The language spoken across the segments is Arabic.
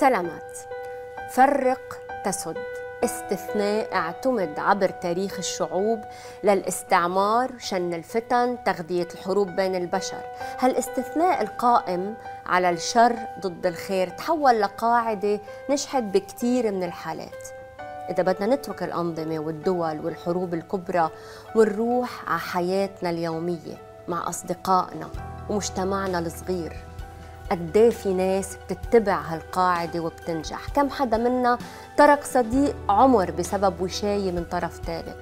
سلامات فرق تسد استثناء اعتمد عبر تاريخ الشعوب للاستعمار شن الفتن تغذية الحروب بين البشر هالاستثناء القائم على الشر ضد الخير تحول لقاعدة نجحت بكتير من الحالات إذا بدنا نترك الأنظمة والدول والحروب الكبرى ونروح على حياتنا اليومية مع أصدقائنا ومجتمعنا الصغير قد إيه في ناس بتتبع هالقاعدة وبتنجح كم حدا منا ترك صديق عمر بسبب وشاية من طرف ثالث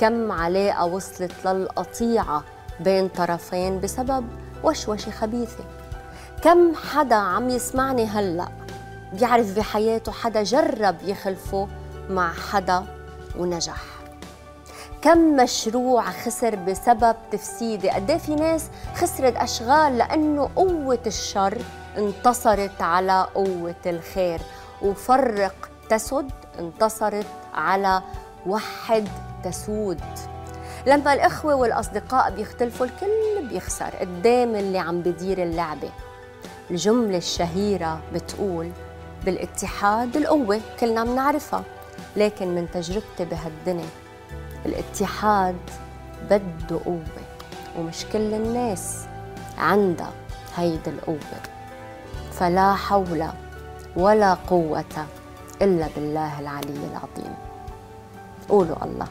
كم علاقة وصلت للقطيعة بين طرفين بسبب وشوشة خبيثة كم حدا عم يسمعني هلأ بيعرف بحياته حدا جرب يخلفه مع حدا ونجح كم مشروع خسر بسبب تفسيدي قد إيه في ناس خسرت أشغال لأنه قوة الشر انتصرت على قوة الخير وفرق تسد انتصرت على وحد تسود لما الإخوة والأصدقاء بيختلفوا الكل بيخسر قدام إيه اللي عم بدير اللعبة الجملة الشهيرة بتقول بالاتحاد القوة كلنا بنعرفها لكن من تجربتي بهالدنيا الاتحاد بده قوة ومش كل الناس عندها هيدي القوة فلا حول ولا قوة إلا بالله العلي العظيم قولوا الله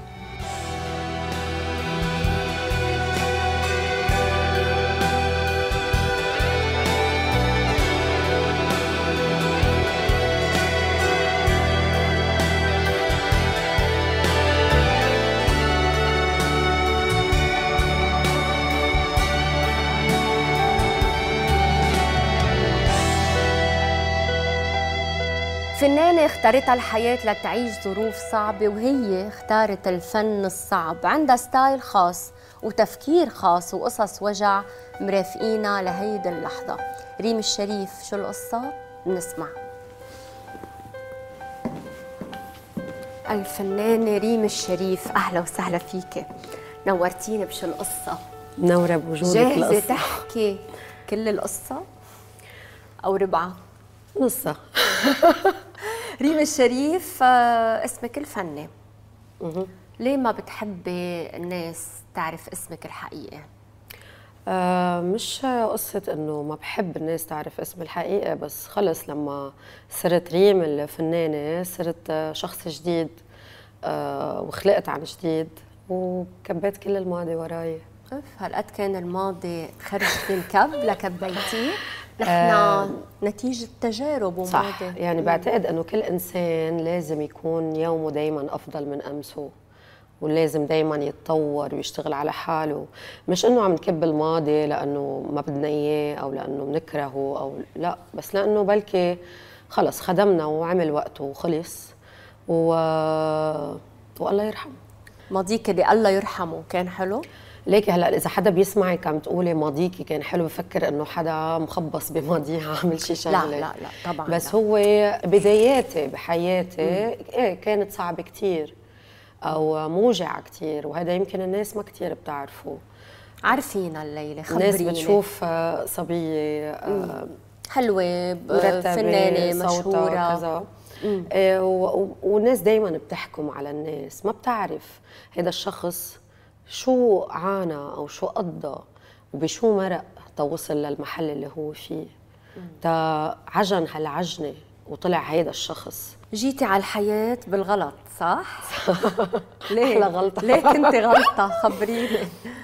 فنانة اختارتها الحياة لتعيش ظروف صعبة وهي اختارت الفن الصعب عندها ستايل خاص وتفكير خاص وقصص وجع مرافقينا لهيدي اللحظة ريم الشريف شو القصة؟ نسمع الفنانة ريم الشريف أهلا وسهلا فيك نورتيني بشو القصة منورة بوجودك جاهزة تحكي كل القصة أو ربعها نصها ريم الشريف آه، اسمك الفني ليه ما بتحبي الناس تعرف اسمك الحقيقي؟ آه مش قصة انه ما بحب الناس تعرف اسم الحقيقة بس خلص لما صرت ريم الفنانة صرت شخص جديد آه وخلقت عن جديد وكبيت كل الماضي وراي اوف هالقد كان الماضي خرجتي الكب لكبيتيه نحن آه نتيجة تجارب وماضي صح يعني بعتقد أنه كل إنسان لازم يكون يومه دايما أفضل من أمسه ولازم دايما يتطور ويشتغل على حاله مش انه عم نكب الماضي لانه ما بدنا اياه او لانه بنكرهه او لا بس لانه بلكي خلص خدمنا وعمل وقته وخلص و... والله يرحمه ماضيك اللي الله يرحمه كان حلو ليك هلا اذا حدا بيسمعك عم تقولي ماضيكي كان حلو بفكر انه حدا مخبص بماضيه عامل شيء شغله لا لا لا طبعا بس لا. هو بداياتي بحياتي ايه كانت صعبه كثير او موجعه كثير وهذا يمكن الناس ما كثير بتعرفه عارفين الليله خبريني الناس بتشوف آه، صبيه آه، حلوه آه، فنانه مشهوره كذا وناس دايما بتحكم على الناس ما بتعرف هذا الشخص شو عانى او شو قضى وبشو مرق توصل للمحل اللي هو فيه تا عجن هالعجنه وطلع هيدا الشخص جيتي على الحياة بالغلط صح؟ ليه؟ أحلى غلطة ليه كنت غلطة؟ خبريني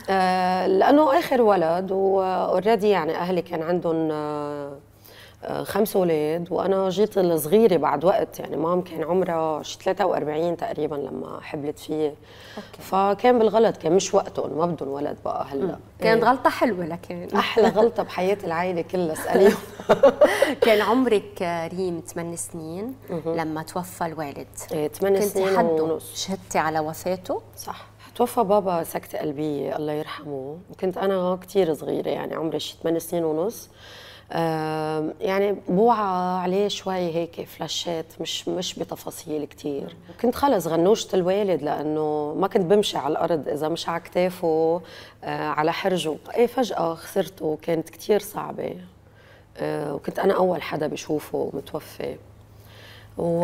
آه لأنه آخر ولد وأوريدي يعني أهلي كان عندهم آه آه، خمس اولاد وانا جيت الصغيره بعد وقت يعني مام كان عمرها شي 43 تقريبا لما حبلت فيي فكان بالغلط كان مش وقته ما بدهم ولد بقى هلا كانت إيه. غلطه حلوه لكن احلى غلطه بحياه العائله كلها اساليهم كان عمرك ريم 8 سنين لما توفى الوالد ايه 8 سنين ونص شهدتي على وفاته صح توفى بابا سكتة قلبية الله يرحمه وكنت أنا كثير صغيرة يعني عمري شي 8 سنين ونص يعني بوعى عليه شوي هيك فلاشات مش مش بتفاصيل كثير كنت خلص غنوشة الوالد لأنه ما كنت بمشي على الأرض إذا مش على كتافه آه، على حرجه إيه فجأة خسرته كانت كثير صعبة آه، وكنت أنا أول حدا بشوفه متوفي و...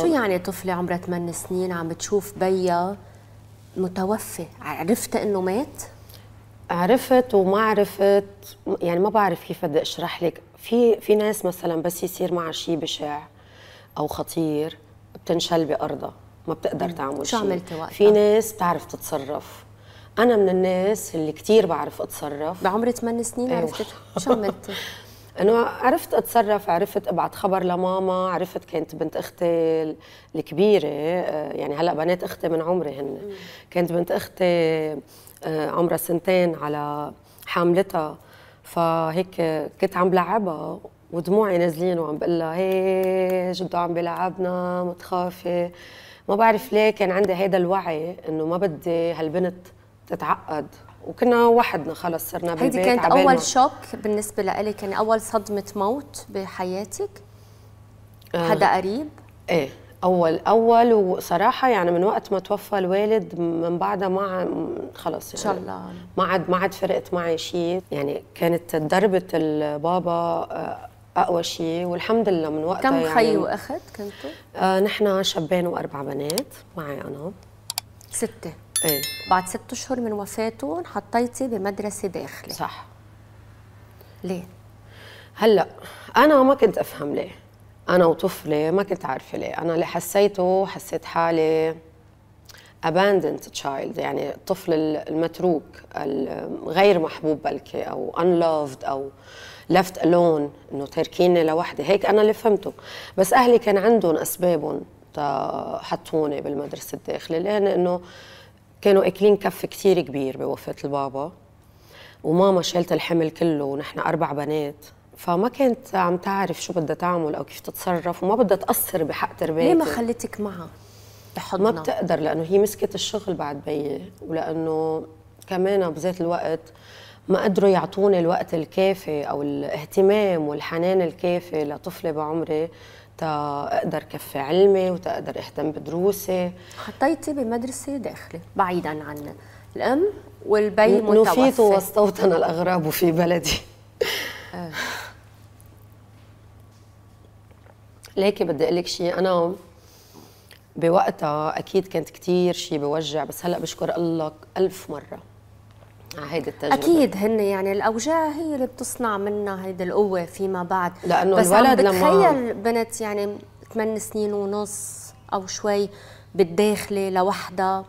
شو يعني طفلة عمرها 8 سنين عم بتشوف بيا متوفي عرفت انه مات؟ عرفت وما عرفت يعني ما بعرف كيف بدي اشرح لك في في ناس مثلا بس يصير معها شيء بشع او خطير بتنشل بارضها ما بتقدر تعمل شيء شو عملتي وقتها؟ في ناس بتعرف تتصرف انا من الناس اللي كثير بعرف اتصرف بعمر 8 سنين أيوة. عرفت شو عملتي؟ انه عرفت اتصرف عرفت ابعت خبر لماما عرفت كانت بنت اختي الكبيره آه، يعني هلا بنات اختي من عمري هن كانت بنت اختي آه، عمرها سنتين على حاملتها فهيك كنت عم بلعبها ودموعي نازلين وعم بقول لها هي جدو عم بيلعبنا ما تخافي ما بعرف ليه كان عندي هيدا الوعي انه ما بدي هالبنت تتعقد وكنا وحدنا خلص صرنا بالبيت هيدي كانت اول شوك بالنسبه لإلي يعني كان اول صدمه موت بحياتك آه. حدا قريب ايه اول اول وصراحه يعني من وقت ما توفى الوالد من بعدها ما خلص يعني ان شاء الله ما عاد ما عاد فرقت معي شيء يعني كانت ضربه البابا آه، اقوى شيء والحمد لله من وقتها كم يعني خي يعني واخت كنتوا؟ آه نحن شابين واربع بنات معي انا سته ايه بعد ست اشهر من وفاته انحطيتي بمدرسه داخلي صح ليه؟ هلا انا ما كنت افهم ليه انا وطفله ما كنت عارفه ليه انا اللي حسيته حسيت حالي abandoned child يعني الطفل المتروك الغير محبوب بلكي او unloved او left alone انه تركيني لوحدي هيك انا اللي فهمته بس اهلي كان عندهم اسبابهم حطوني بالمدرسه الداخليه لان انه كانوا اكلين كف كثير كبير بوفاه البابا وماما شالت الحمل كله ونحن اربع بنات فما كانت عم تعرف شو بدها تعمل او كيف تتصرف وما بدها تاثر بحق تربيتي ليه ما خليتك معها بحضنها ما بتقدر لانه هي مسكت الشغل بعد بيي ولانه كمان بذات الوقت ما قدروا يعطوني الوقت الكافي او الاهتمام والحنان الكافي لطفله بعمري تقدر كفي علمي وتقدر اهتم بدروسي حطيتي بمدرسه داخلي بعيدا عن الام والبي متوفي نفيت واستوطن الاغراب في بلدي آه. ليكي بدي اقول لك شيء انا بوقتها اكيد كانت كثير شيء بوجع بس هلا بشكر الله ألف مره على هيدي التجربه اكيد هن يعني الاوجاع هي اللي بتصنع منا هيدي القوه فيما بعد لانه بس الولد لما بتخيل بنت يعني 8 سنين ونص او شوي بالداخلة لوحدها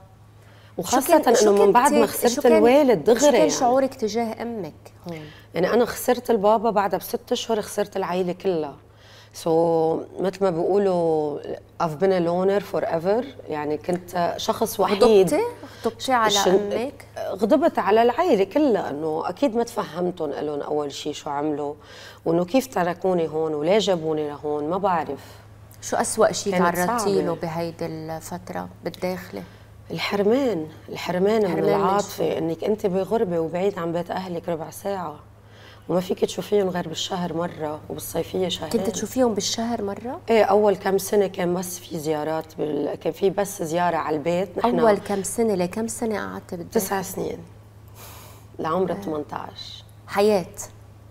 وخاصة انه من بعد ما خسرت الوالد دغري شو كان يعني. شعورك تجاه امك هون؟ يعني انا خسرت البابا بعدها بست اشهر خسرت العائلة كلها سو so, مثل ما بيقولوا I've been a loner forever يعني كنت شخص وحيد غضبتي؟ غضبتي على الشن... امك؟ غضبت على العائله كلها انه اكيد ما تفهمتهم لهم اول شيء شو عملوا وانه كيف تركوني هون وليه جابوني لهون ما بعرف شو أسوأ شيء تعرضتي له بهيدي الفترة بالداخلة؟ الحرمان، الحرمان, الحرمان من العاطفة انك انت بغربة وبعيد عن بيت اهلك ربع ساعة وما فيك تشوفيهم غير بالشهر مره وبالصيفيه شهرين كنت تشوفيهم بالشهر مره؟ ايه اول كم سنه كان بس في زيارات بال... كان في بس زياره على البيت نحن اول كم سنه لكم سنه قعدت بالبيت؟ تسع سنين لعمر 18 آه. حياه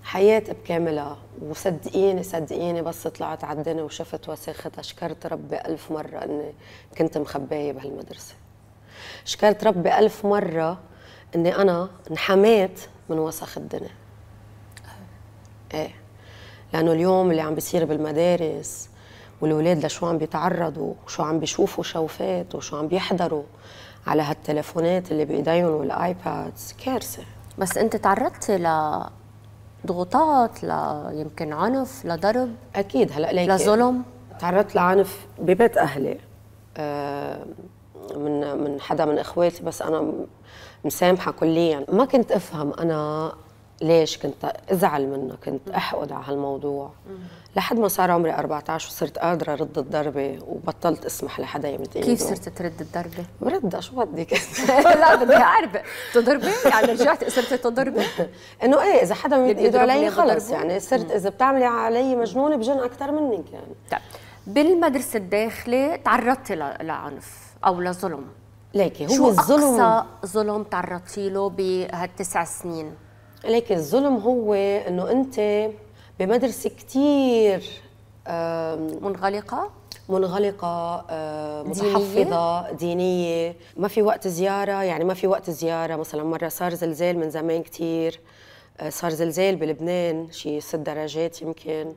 حياة بكاملها وصدقيني صدقيني بس طلعت على الدنيا وشفت وساختها أشكرت ربي ألف مرة أني كنت مخباية بهالمدرسة شكرت ربي ألف مرة أني أنا انحميت من وسخ الدنيا ايه لانه اليوم اللي عم بيصير بالمدارس والولاد لشو عم بيتعرضوا وشو عم بيشوفوا شوفات وشو عم بيحضروا على هالتليفونات اللي بايديهم والايبادز كارثه بس انت تعرضت ل ضغوطات ل يمكن عنف لضرب اكيد هلا ليك لظلم تعرضت لعنف ببيت اهلي آه، من من حدا من اخواتي بس انا مسامحه كليا ما كنت افهم انا ليش كنت ازعل منه كنت احقد على هالموضوع لحد ما صار عمري 14 وصرت قادره رد الضربه وبطلت اسمح لحدا يمد ايده كيف صرت ترد الضربه؟ بردها شو بدك؟ لا بدي اعرف تضربي؟ يعني رجعت صرت تضربي؟ انه ايه اذا حدا مد ايده علي خلص يعني صرت اذا بتعملي علي مجنونه بجن اكثر منك يعني طيب بالمدرسه الداخله تعرضتي لعنف او لظلم ليكي هو شو الظلم شو اقصى ظلم تعرضتي له بهالتسع سنين؟ لك الظلم هو انه انت بمدرسه كثير منغلقه منغلقة متحفظة دينية. دينية ما في وقت زيارة يعني ما في وقت زيارة مثلا مرة صار زلزال من زمان كتير آه، صار زلزال بلبنان شي ست درجات يمكن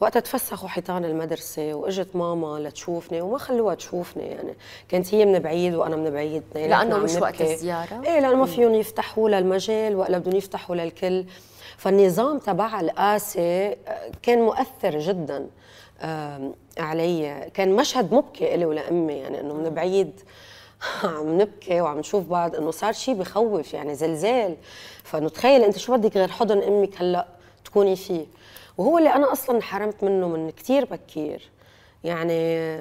وقتها تفسخوا حيطان المدرسه واجت ماما لتشوفني وما خلوها تشوفني يعني كانت هي من بعيد وانا من بعيد يعني لانه مش وقت الزياره ايه لانه ما فيهم يفتحوا للمجال ولا بدهم يفتحوا للكل فالنظام تبع القاسي آه، كان مؤثر جدا علي كان مشهد مبكي إلي ولأمي يعني أنه من بعيد عم نبكي وعم نشوف بعض انه صار شيء بخوف يعني زلزال فانه تخيل انت شو بدك غير حضن امك هلا تكوني فيه وهو اللي انا اصلا حرمت منه من كتير بكير يعني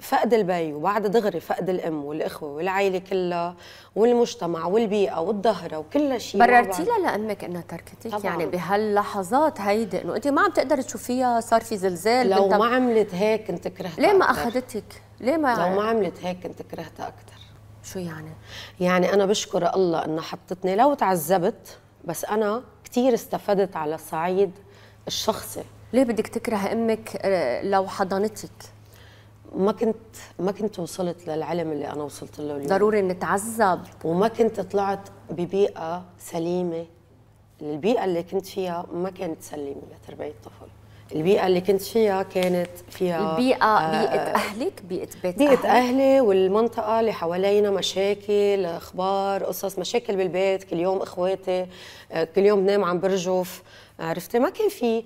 فقد البي وبعد دغري فقد الام والاخوه والعائله كلها والمجتمع والبيئه والظهره وكل شيء بررتي لها لامك انها تركتك يعني طبعاً. يعني بهاللحظات هيدي انه انت ما عم تقدري تشوفيها صار في زلزال لو ما عملت هيك كنت كرهتها ليه ما اخذتك؟ ليه ما لو ما عملت هيك كنت كرهتها اكثر شو يعني؟ يعني انا بشكر الله انها حطتني لو تعذبت بس انا كثير استفدت على الصعيد الشخصي ليه بدك تكره امك آه، لو حضنتك ما كنت ما كنت وصلت للعلم اللي انا وصلت له اليوم ضروري نتعذب وما كنت طلعت ببيئه سليمه البيئه اللي كنت فيها ما كانت سليمه لتربيه طفل البيئة اللي كنت فيها كانت فيها البيئة آه بيئة أهلك بيئة بيت بيئة أهلي. أهلي والمنطقة اللي حوالينا مشاكل أخبار قصص مشاكل بالبيت كل يوم إخواتي آه، كل يوم بنام عم برجف عرفتي ما كان في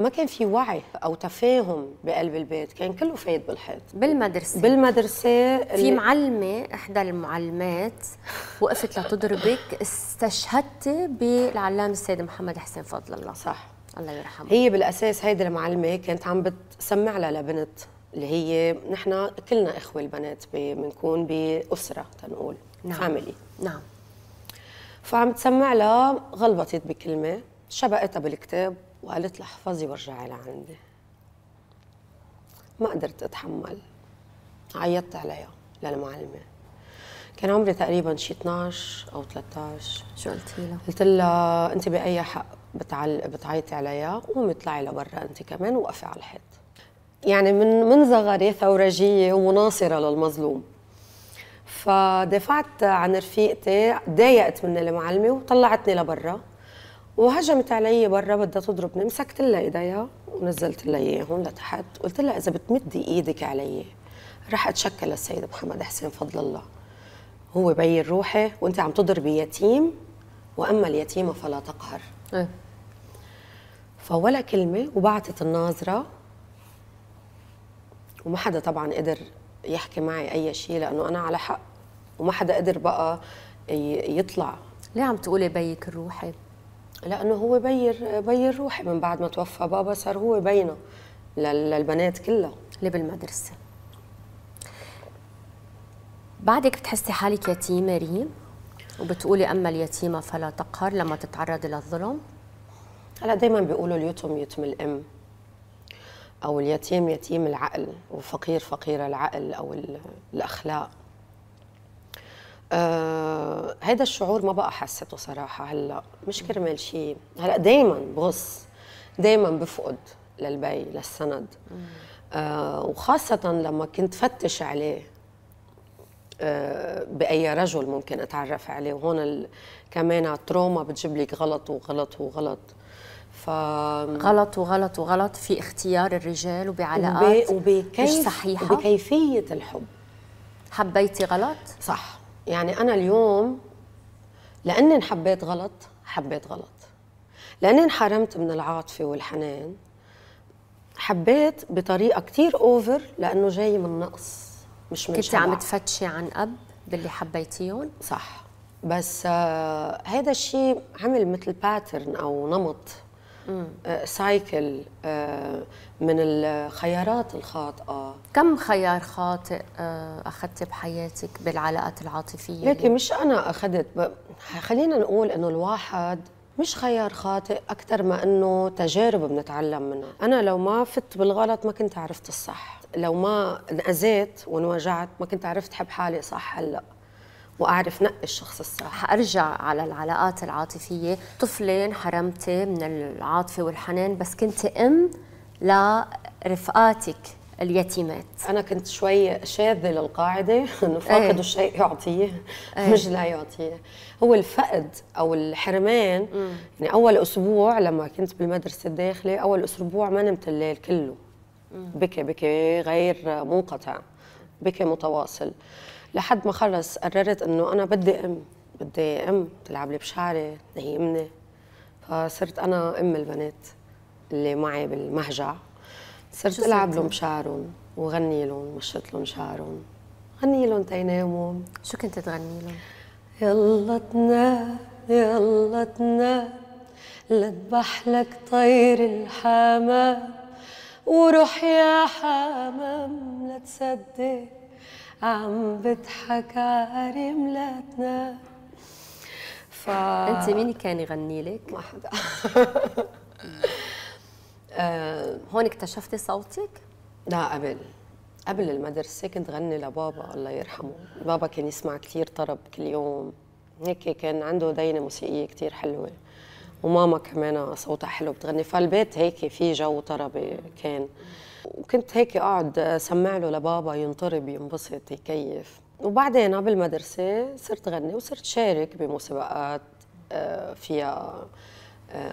ما كان في وعي او تفاهم بقلب البيت كان كله فايت بالحيط بالمدرسه بالمدرسه في معلمه احدى المعلمات وقفت لتضربك استشهدتي بالعلامه السيد محمد حسين فضل الله صح الله يرحمها هي بالاساس هيدي المعلمه كانت عم بتسمع لها لبنت اللي هي نحن كلنا اخوه البنات بنكون باسره تنقول نعم فاميلي نعم فعم تسمع لها غلبطت بكلمه شبقتها بالكتاب وقالت لها احفظي وارجعي لعندي ما قدرت اتحمل عيطت عليها للمعلمه كان عمري تقريبا شي 12 او 13 شو قلتي لها؟ قلت لها انت باي حق بتعل... بتعيطي عليها قومي اطلعي لبرا انت كمان وقفي على الحيط يعني من من صغري ثورجيه ومناصره للمظلوم فدافعت عن رفيقتي ضايقت مني المعلمه وطلعتني لبرا وهجمت علي برا بدها تضربني مسكت لها ايديها ونزلت لها اياهم لتحت قلت لها اذا بتمدي ايدك علي رح اتشكل للسيد محمد حسين فضل الله هو بين روحي وانت عم تضربي يتيم واما اليتيمه فلا تقهر إيه. فولا كلمه وبعتت الناظره وما حدا طبعا قدر يحكي معي اي شيء لانه انا على حق وما حدا قدر بقى يطلع ليه عم تقولي بيك الروحي؟ لانه هو بير بير روحي من بعد ما توفى بابا صار هو بينا للبنات كلها اللي بالمدرسه بعدك بتحسي حالك يتيمه ريم وبتقولي اما اليتيمه فلا تقهر لما تتعرضي للظلم هلا دايما بيقولوا اليتم يتم الام او اليتيم يتيم العقل وفقير فقير العقل او الاخلاق آه هيدا الشعور ما بقى حسيته صراحه هلا مش كرمال شيء هلا دايما بغص دايما بفقد للبي للسند آه وخاصه لما كنت فتش عليه آه، باي رجل ممكن اتعرف عليه وهون كمان التروما بتجيب لك غلط وغلط وغلط ف غلط وغلط وغلط في اختيار الرجال وبعلاقات وبي وبكيف... مش صحيحه وبكيفيه الحب حبيتي غلط؟ صح يعني انا اليوم لاني حبيت غلط حبيت غلط لاني انحرمت من العاطفه والحنان حبيت بطريقه كثير اوفر لانه جاي من نقص مش من كنت عم تفتشي عن اب باللي حبيتيهم صح بس آه هذا الشيء عمل مثل باترن او نمط آه، سايكل آه، من الخيارات الخاطئه كم خيار خاطئ آه، اخذت بحياتك بالعلاقات العاطفيه لكن مش انا اخذت خلينا نقول انه الواحد مش خيار خاطئ اكثر ما انه تجارب بنتعلم منها انا لو ما فت بالغلط ما كنت عرفت الصح لو ما انأذيت وانوجعت ما كنت عرفت حب حالي صح هلا واعرف نقي الشخص الصح ارجع على العلاقات العاطفيه طفلين حرمتي من العاطفه والحنان بس كنت ام لرفقاتك اليتيمات انا كنت شوي شاذه للقاعده انه فاقد أيه. الشيء يعطيه أيه. مش لا يعطيه هو الفقد او الحرمان م. يعني اول اسبوع لما كنت بالمدرسه الداخلي اول اسبوع ما نمت الليل كله بكي بكي غير منقطع بكي متواصل لحد ما خلص قررت انه انا بدي ام بدي ام تلعب لي بشعري تنيمني فصرت انا ام البنات اللي معي بالمهجع صرت العب لهم بشعرهم وغني لهم مشط لهم شعرهم غني لهم تيناموا شو كنت تغني لهم؟ يلا تنام يلا تنام لذبح لك طير الحمام وروح يا حمام لا تصدق عم بضحك على ف انت مين كان يغني لك؟ ما حدا آه، هون اكتشفتي صوتك؟ لا قبل قبل المدرسة كنت غني لبابا الله يرحمه بابا كان يسمع كثير طرب كل يوم هيك كان عنده دينة موسيقية كثير حلوة وماما كمان صوتها حلو بتغني فالبيت هيك في جو طربي كان وكنت هيك اقعد اسمع له لبابا ينطرب ينبسط يكيف وبعدين بالمدرسة صرت غني وصرت شارك بمسابقات آه، فيها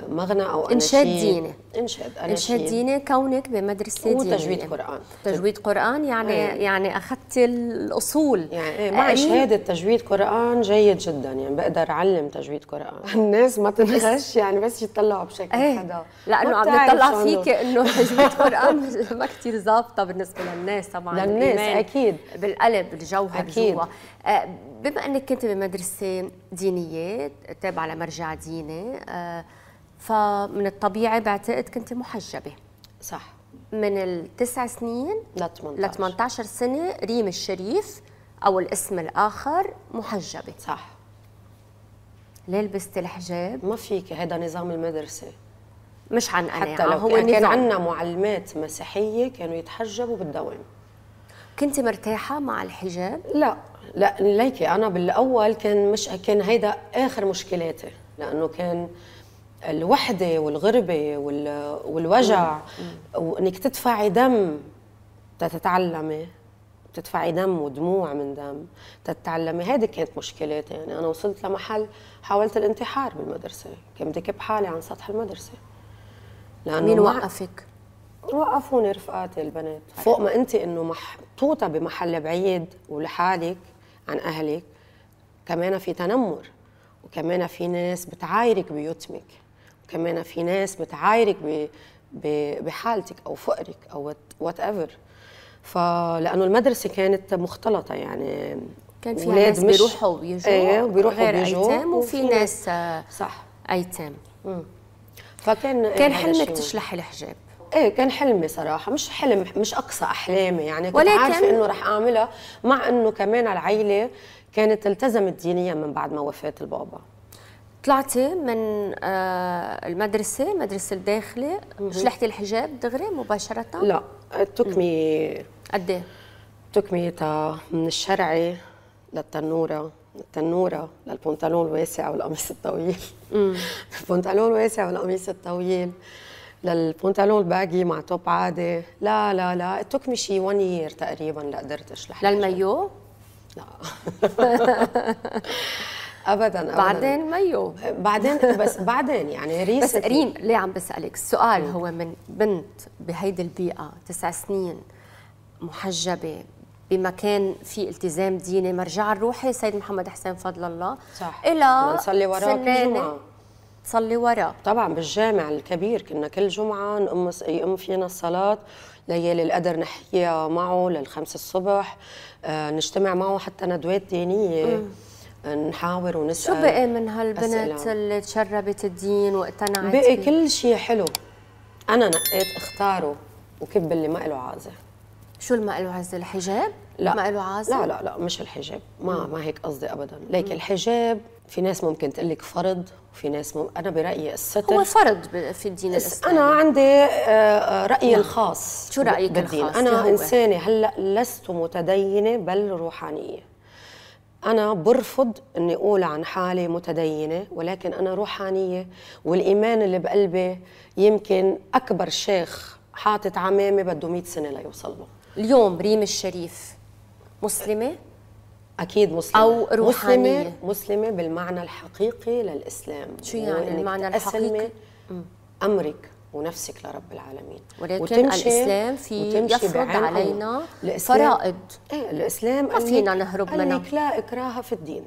مغنى او انشاد ديني انشاد انشاد ديني كونك بمدرسه ديني وتجويد قران تجويد قران يعني أي. يعني اخذت الاصول يعني إيه، مع أيه. شهاده تجويد قران جيد جدا يعني بقدر اعلم تجويد قران الناس ما تنغش يعني بس يتطلعوا بشكل أي. حدا لانه عم يطلع فيك انه تجويد قران ما كثير ظابطه بالنسبه للناس طبعا للناس اكيد بالقلب الجوهر أكيد. جوا آه، بما انك كنت بمدرسه دينيه تابعه لمرجع ديني أه فمن الطبيعي بعتقد كنت محجبه صح من التسع سنين ل 18 ل 18 سنه ريم الشريف او الاسم الاخر محجبه صح ليه لبست الحجاب؟ ما فيك هذا نظام المدرسه مش عن انا حتى آه، لو هو كان, كان عندنا معلمات مسيحيه كانوا يتحجبوا بالدوام كنت مرتاحه مع الحجاب؟ لا لا ليكي انا بالاول كان مش كان هيدا اخر مشكلاتي لانه كان الوحده والغربه والوجع وانك تدفعي دم تتعلمي تدفعي دم ودموع من دم تتعلمي هيدي كانت مشكلاتي يعني انا وصلت لمحل حاولت الانتحار بالمدرسه كنت بدي كب حالي عن سطح المدرسه لانه مين وقفك؟ وقفوني رفقاتي البنات فوق ما انت انه محطوطه بمحل بعيد ولحالك عن اهلك كمان في تنمر وكمان في ناس بتعايرك بيتمك كمان في ناس بتعايرك بحالتك او فقرك او وات ايفر فلانه المدرسه كانت مختلطه يعني كان في ناس مش بيروحوا وبيجوا ايه وبيروحوا وبيجوا ايتام وفي ناس صح ايتام فكان كان حلمك تشلحي الحجاب ايه كان حلمي صراحه مش حلم مش اقصى احلامي يعني كنت ولكن... عارفه انه رح اعملها مع انه كمان العيله كانت التزمت دينيا من بعد ما وفاه البابا طلعتي من آه، المدرسة مدرسة الداخلة شلحتي الحجاب دغري مباشرة؟ لا took قد ايه؟ took تا من الشرعي للتنورة من التنورة للبنطلون الواسع والقميص الطويل البنطلون الواسع والقميص الطويل للبنطلون الباقي مع توب عادي لا لا لا took شي 1 يير تقريبا لقدرت اشلح للميو؟ لا ابدا ابدا بعدين ميو بعدين بس بعدين يعني ريس بس ريم ليه عم بسالك السؤال هو من بنت بهيدي البيئه تسع سنين محجبه بمكان في التزام ديني مرجع الروحي سيد محمد حسين فضل الله صح الى نصلي وراه كل جمعه تصلي وراه طبعا بالجامع الكبير كنا كل جمعه نقم يقم فينا الصلاه ليالي القدر نحيا معه للخمسة الصبح آه نجتمع معه حتى ندوات دينيه نحاور ونسال شو بقي من هالبنت أسئلة. اللي تشربت الدين واقتنعت بقي فيه؟ كل شيء حلو انا نقيت اختاره وكب اللي ما له عازه شو اللي ما له عازه الحجاب لا ما له عازه لا لا لا مش الحجاب ما م. ما هيك قصدي ابدا ليك م. الحجاب في ناس ممكن تقول لك فرض وفي ناس مم... انا برايي الستر هو فرض في الدين الاسلامي انا عندي آه، آه، رايي نعم. الخاص شو رايك بالدين. الخاص انا انسانه هلا لست متدينه بل روحانيه أنا برفض إني أقول عن حالي متدينة ولكن أنا روحانية والإيمان اللي بقلبي يمكن أكبر شيخ حاطط عمامة بده 100 سنة ليوصل له اليوم ريم الشريف مسلمة؟ أكيد مسلمة أو روحانية مسلمة, مسلمة بالمعنى الحقيقي للإسلام شو يعني المعنى الحقيقي؟ أمرك ونفسك لرب العالمين ولكن وتمشي الاسلام في وتمشي يفرض علينا فرائض ايه الاسلام ما فينا نهرب منها قال لك لا اكراه في الدين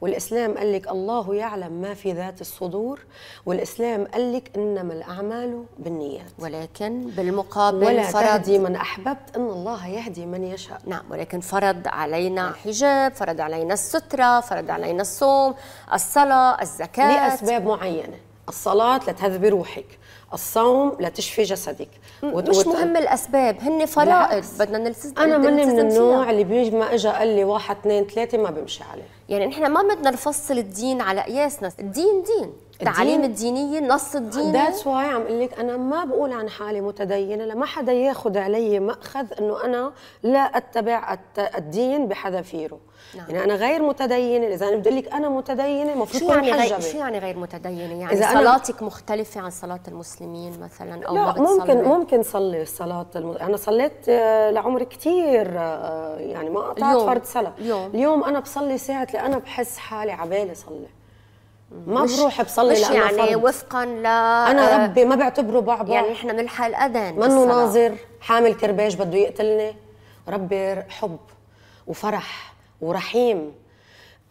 والاسلام قال لك الله يعلم ما في ذات الصدور والاسلام قال لك انما الاعمال بالنيات ولكن بالمقابل ولا فرض تهدي من احببت ان الله يهدي من يشاء نعم ولكن فرض علينا الحجاب نعم. فرض علينا الستره فرض علينا الصوم الصلاه الزكاه لاسباب معينه الصلاة لتهذبي روحك الصوم لتشفي جسدك وت... مش مهم الاسباب هن فرائض بدنا نلتزم انا ماني من النوع فيها. اللي بيجي ما اجى قال لي واحد اثنين ثلاثه ما بمشي عليه يعني نحن ما بدنا نفصل الدين على قياسنا الدين دين التعاليم الدينيه النص الديني ذاتس واي عم اقول لك انا ما بقول عن حالي متدينه لما حدا ياخذ علي ماخذ انه انا لا اتبع الدين بحذافيره نعم. يعني انا غير متدينه اذا انا بدي لك انا متدينه المفروض شو يعني غير شو يعني غير متدينه يعني إذا صلاتك أنا... مختلفه عن صلاه المسلمين مثلا او لا ما بتصلي ممكن ممكن صلي صلاه الم... انا صليت آه، لعمر كثير آه، يعني ما قطعت فرض صلاه اليوم. اليوم انا بصلي ساعه لأنا بحس حالي عبالي صلي ما بروح بصلي مش يعني فرض. وفقا ل انا آه، ربي ما بعتبره بعبر يعني نحن حال الاذان منه ناظر حامل كرباج بده يقتلني ربي حب وفرح ورحيم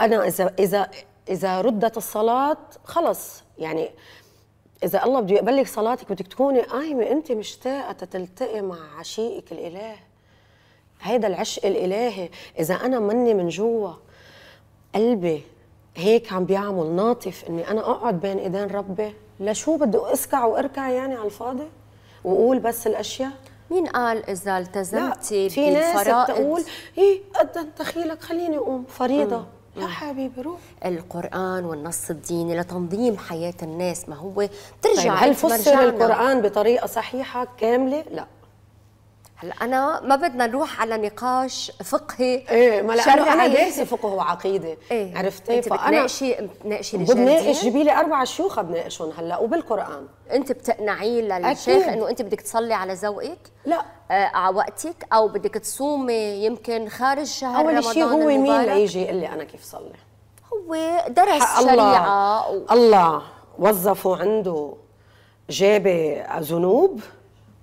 انا اذا اذا اذا ردت الصلاه خلص يعني اذا الله بده يقبل لك صلاتك بدك تكوني قايمه انت مشتاقه تلتقي مع عشيقك الاله هيدا العشق الالهي اذا انا مني من جوا قلبي هيك عم بيعمل ناطف اني انا اقعد بين ايدين ربي لشو بده اسكع واركع يعني على الفاضي واقول بس الاشياء مين قال اذا التزمتي في ناس بتقول ايه قد دخيلك خليني اقوم فريضه مم. لا حبيبي روح القرآن والنص الديني لتنظيم حياة الناس ما هو بترجع طيب هل فسر القرآن بطريقة صحيحة كاملة؟ لا هلا انا ما بدنا نروح على نقاش فقهي ايه ما لانه انا دارسه فقه وعقيده إيه؟ عرفتي إيه بتناقشي بتناقشي رجال بتناقش جيبي لي اربع شيوخ بناقشهم هلا وبالقران انت بتقنعيه للشيخ انه انت بدك تصلي على ذوقك لا آه على وقتك او بدك تصومي يمكن خارج شهر اول شيء هو المبارك. مين ليجي يقول لي انا كيف صلي هو درس شريعه الله, و... الله وظفه عنده جابه ذنوب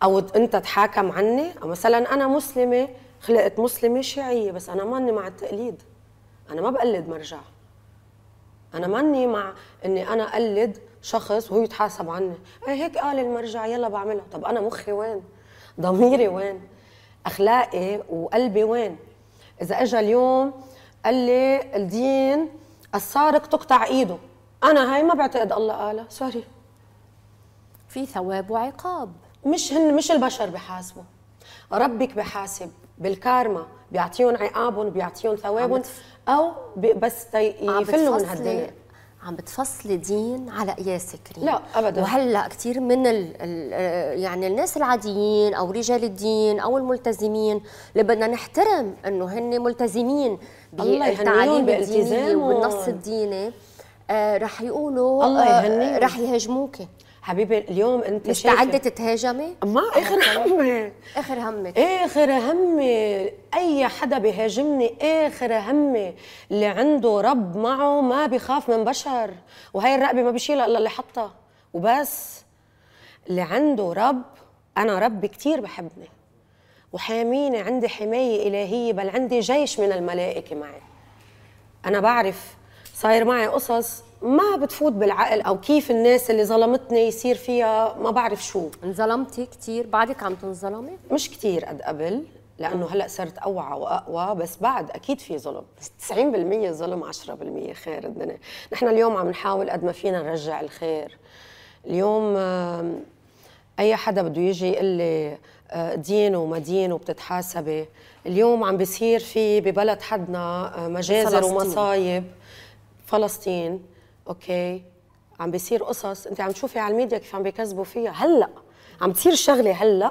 او انت تحاكم عني أو مثلا انا مسلمه خلقت مسلمه شيعيه بس انا ماني مع التقليد انا ما بقلد مرجع انا ماني مع اني انا اقلد شخص وهو يتحاسب عني ايه هيك قال المرجع يلا بعملها طب انا مخي وين ضميري وين اخلاقي وقلبي وين اذا اجى اليوم قال لي الدين السارق تقطع ايده انا هاي ما بعتقد الله قالها سوري في ثواب وعقاب مش هن مش البشر بحاسبوا ربك بحاسب بالكارما بيعطيهم عقابهم بيعطيهم ثوابهم او بس يفلوا من هالدنيا عم بتفصلي دين على قياسك لا ابدا وهلا كثير من الـ الـ آه، يعني الناس العاديين او رجال الدين او الملتزمين اللي بدنا نحترم انه هن ملتزمين بالتعليم الديني والنص الديني آه رح يقولوا الله آه، يهنيهم آه رح يهاجموكي حبيبي اليوم انت مستعده تتهاجمي؟ ما اخر همي اخر همي اخر همي اي حدا بيهاجمني اخر همي اللي عنده رب معه ما بخاف من بشر وهي الرقبه ما بشيلها الا اللي حطها وبس اللي عنده رب انا ربي كثير بحبني وحاميني عندي حمايه الهيه بل عندي جيش من الملائكه معي انا بعرف صاير معي قصص ما بتفوت بالعقل او كيف الناس اللي ظلمتني يصير فيها ما بعرف شو انظلمتي كثير بعدك عم تنظلمي مش كثير قد قبل لانه هلا صرت اوعى واقوى بس بعد اكيد في ظلم 90% ظلم 10% خير الدنيا نحن اليوم عم نحاول قد ما فينا نرجع الخير اليوم اي حدا بده يجي يقول لي آه، دين وما دين وبتتحاسبي اليوم عم بيصير في ببلد حدنا آه، مجازر فلسطين. ومصايب فلسطين اوكي عم بيصير قصص انت عم تشوفي على الميديا كيف عم بيكذبوا فيها هلا عم تصير الشغله هلا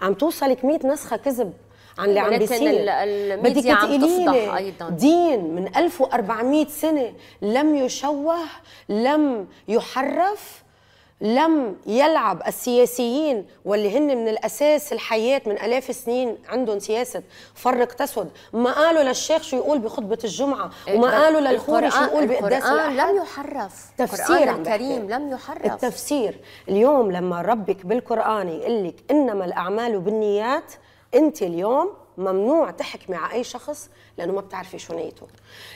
عم توصلك 100 نسخه كذب عن اللي عم بيصير بدك تقولي ايضا دين من 1400 سنه لم يشوه لم يحرف لم يلعب السياسيين واللي هن من الاساس الحياه من الاف السنين عندهم سياسه فرق تسود ما قالوا للشيخ شو يقول بخطبه الجمعه وما قالوا للخوري شو يقول بقداس القرآن لم يحرف تفسير الكريم لم يحرف التفسير اليوم لما ربك بالقران يقول لك انما الاعمال بالنيات انت اليوم ممنوع تحكمي على اي شخص لانه ما بتعرفي شو نيته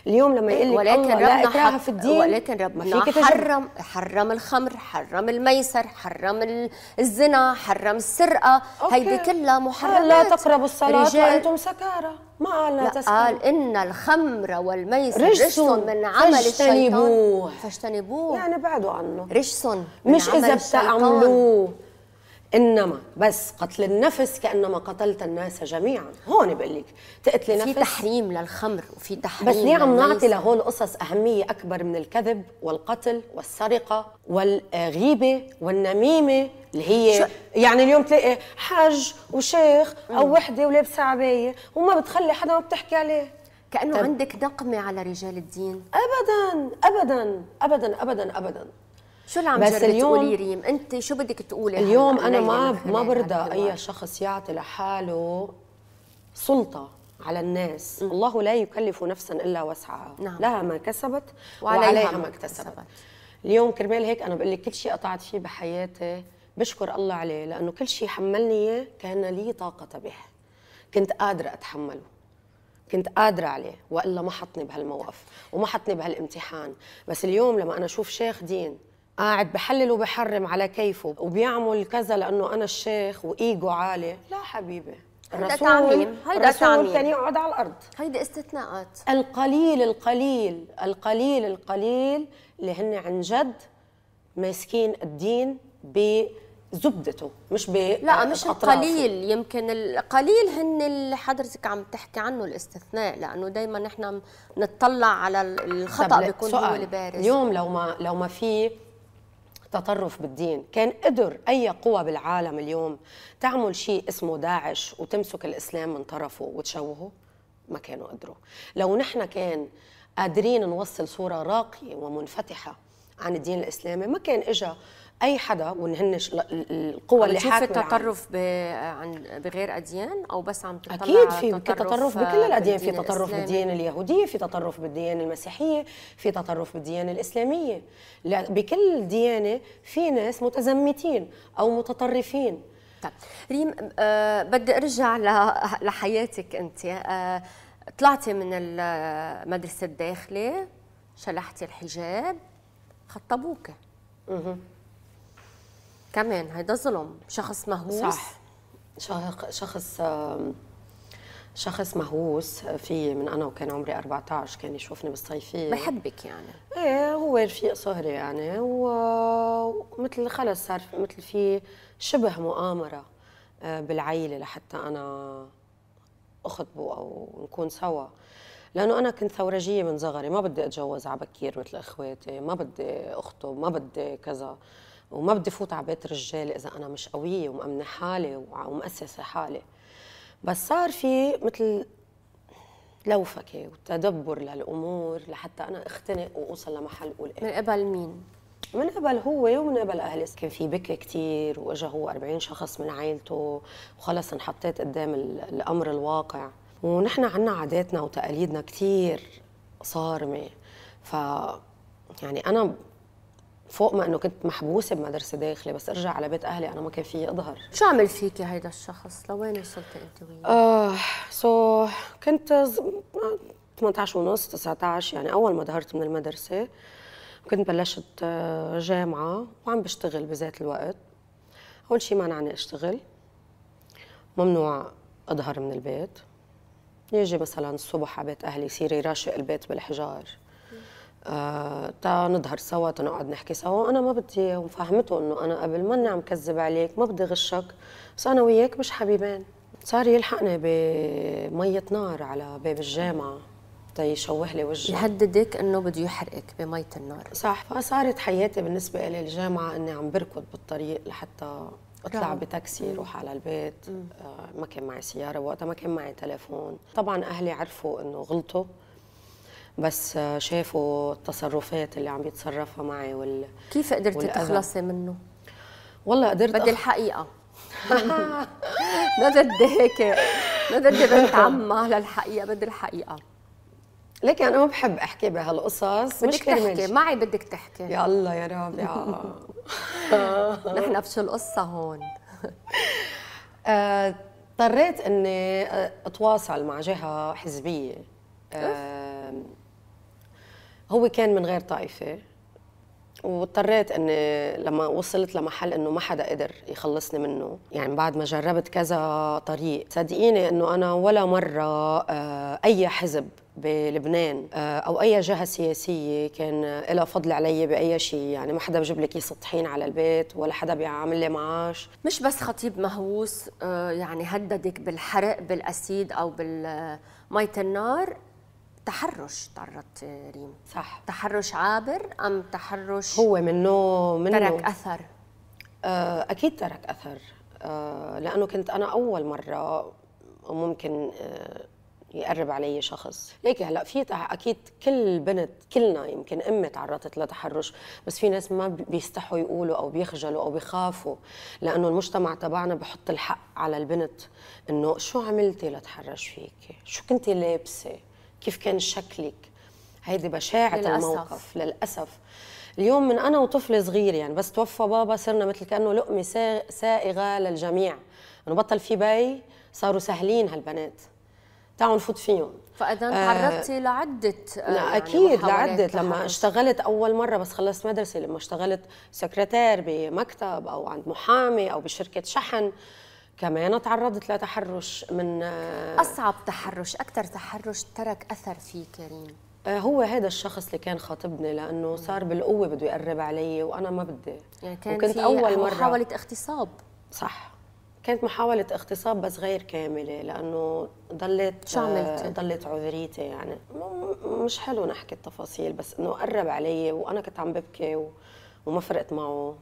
اليوم لما يقول لك ولكن الله ربنا لا في الدين ولكن ربنا حرم حرم الخمر حرم الميسر حرم الزنا حرم السرقه هيدي كلها آه، محرمات لا تقربوا الصلاه وانتم سكارى ما قال لا تسكن. قال ان الخمر والميسر رجس من عمل الشيطان فاجتنبوه يعني بعدوا عنه رجس مش اذا بتعملوه انما بس قتل النفس كانما قتلت الناس جميعا هون بقول لك تقتلي نفس في تحريم للخمر وفي تحريم بس ليه عم نعطي لهول القصص اهميه اكبر من الكذب والقتل والسرقه والغيبه والنميمه اللي هي يعني اليوم تلاقي حج وشيخ او وحده ولابسه عبايه وما بتخلي حدا ما بتحكي عليه كانه طب... عندك نقمه على رجال الدين ابدا ابدا ابدا ابدا ابدا, أبداً. شو اللي عم بس اليوم تقولي ريم انت شو بدك تقولي اليوم انا ما ما برضى اي شخص يعطي لحاله سلطه على الناس م. الله لا يكلف نفسا الا وسعها نعم. لها ما كسبت وعليها, وعليها ما اكتسبت اليوم كرمال هيك انا بقول لك كل شيء قطعت فيه بحياتي بشكر الله عليه لانه كل شيء حملني اياه كان لي طاقه به كنت قادره اتحمله كنت قادرة عليه وإلا ما حطني بهالموقف وما حطني بهالامتحان بس اليوم لما أنا أشوف شيخ دين قاعد بحلل وبحرم على كيفه وبيعمل كذا لانه انا الشيخ وايجو عالي لا حبيبي الرسول تعميم هيدا الرسول كان يقعد على الارض هيدي استثناءات القليل القليل القليل القليل اللي هن عن جد ماسكين الدين بزبدته مش ب لا مش القليل يمكن القليل هن اللي حضرتك عم تحكي عنه الاستثناء لانه دايما نحن بنطلع على الخطا بيكون هو اللي بارز اليوم لو ما لو ما في تطرف بالدين كان قدر أي قوة بالعالم اليوم تعمل شيء اسمه داعش وتمسك الإسلام من طرفه وتشوهه ما كانوا قدروا لو نحن كان قادرين نوصل صورة راقية ومنفتحة عن الدين الإسلامي ما كان إجا اي حدا وان هن القوى اللي حاكمه بتشوف يعني. التطرف عن بغير اديان او بس عم تطلع اكيد في تطرف, تطرف بكل الاديان في تطرف بالديانه اليهوديه في تطرف بالديانه المسيحيه في تطرف بالديانه الاسلاميه بكل ديانه في ناس متزمتين او متطرفين طيب ريم أه بدي ارجع لحياتك انت أه طلعتي من المدرسه الداخله شلحتي الحجاب خطبوك كمان هيدا ظلم شخص مهووس صح شخص شخص مهووس في من انا وكان عمري 14 كان يشوفني بالصيفيه بحبك يعني ايه هو رفيق صهري يعني ومثل خلص صار مثل في شبه مؤامره آه، بالعيله لحتى انا اخطبه او نكون سوا لانه انا كنت ثورجيه من صغري ما بدي اتجوز على بكير مثل اخواتي ما بدي اخطب ما بدي كذا وما بدي فوت على بيت رجال اذا انا مش قويه ومأمنه حالي ومؤسسه حالي بس صار في مثل لوفكه وتدبر للامور لحتى انا اختنق واوصل لمحل اقول إيه. من قبل مين؟ من قبل هو ومن قبل اهلي كان في بكي كثير واجا هو 40 شخص من عائلته وخلص انحطيت قدام الامر الواقع ونحن عنا عاداتنا وتقاليدنا كثير صارمه ف يعني انا فوق ما انه كنت محبوسه بمدرسه داخلي بس ارجع على بيت اهلي انا ما كان فيي اظهر شو عمل فيكي هيدا الشخص لوين وصلتي انت وياه اه سو so, كنت 18 ونص 19 يعني اول ما ظهرت من المدرسه كنت بلشت آه، جامعه وعم بشتغل بذات الوقت اول شيء منعني اشتغل ممنوع اظهر من البيت يجي مثلا الصبح على بيت اهلي يصير يراشق البيت بالحجار تا نظهر سوا تنقعد نحكي سوا انا ما بدي فهمته انه انا قبل ماني عم كذب عليك ما بدي غشك بس انا وياك مش حبيبين صار يلحقني بمية نار على باب الجامعة تيشوه لي وجهي يهددك انه بده يحرقك بمية النار صح فصارت حياتي بالنسبة لي الجامعة اني عم بركض بالطريق لحتى اطلع بتاكسي روح على البيت آه ما كان معي سيارة وقتها ما كان معي تليفون طبعا اهلي عرفوا انه غلطوا بس شافوا التصرفات اللي عم يتصرفها معي وال كيف قدرتي تخلصي منه؟ والله قدرت بدي الحقيقة ما بدي هيك ما بدي بنت عمها للحقيقة بدي الحقيقة لكن انا ما بحب احكي بهالقصص بدك تحكي معي بدك تحكي يا الله يا رب يا نحن بشو القصه هون آه، اضطريت اني اتواصل مع جهه حزبيه هو كان من غير طائفه واضطريت اني لما وصلت لمحل انه ما حدا قدر يخلصني منه يعني بعد ما جربت كذا طريق صدقيني انه انا ولا مره آه، اي حزب بلبنان آه، او اي جهه سياسيه كان آه، لها فضل علي باي شيء يعني ما حدا بجيب لك طحين على البيت ولا حدا بيعامل لي معاش مش بس خطيب مهووس يعني هددك بالحرق بالاسيد او بال النار تحرش تعرضت ريم صح تحرش عابر ام تحرش هو منه منه ترك اثر آه، اكيد ترك اثر آه، لانه كنت انا اول مره ممكن آه، يقرب علي شخص ليك هلا في اكيد كل بنت كلنا يمكن امي تعرضت لتحرش بس في ناس ما بيستحوا يقولوا او بيخجلوا او بيخافوا لانه المجتمع تبعنا بحط الحق على البنت انه شو عملتي لتحرش فيكي شو كنتي لابسه كيف كان شكلك هيدي بشاعه للأسف. الموقف للاسف اليوم من انا وطفلة صغير يعني بس توفى بابا صرنا مثل كانه لقمه سائغه للجميع انه بطل في بي صاروا سهلين هالبنات تعالوا نفوت فيهم فاذا تعرضتي آه لعده آه، لا يعني اكيد لعده لما اشتغلت اول مره بس خلصت مدرسه لما اشتغلت سكرتير بمكتب او عند محامي او بشركه شحن كمان تعرضت لتحرش من آه، اصعب تحرش اكثر تحرش ترك اثر فيه كريم آه، هو هذا الشخص اللي كان خاطبني لانه صار بالقوه بده يقرب علي وانا ما بدي يعني كان وكنت في اول مره محاوله اغتصاب صح كانت محاولة اغتصاب بس غير كاملة لأنه ضلت شو عملت؟ آه، ضلت عذريتي يعني مش حلو نحكي التفاصيل بس إنه قرب علي وأنا كنت عم ببكي وما فرقت معه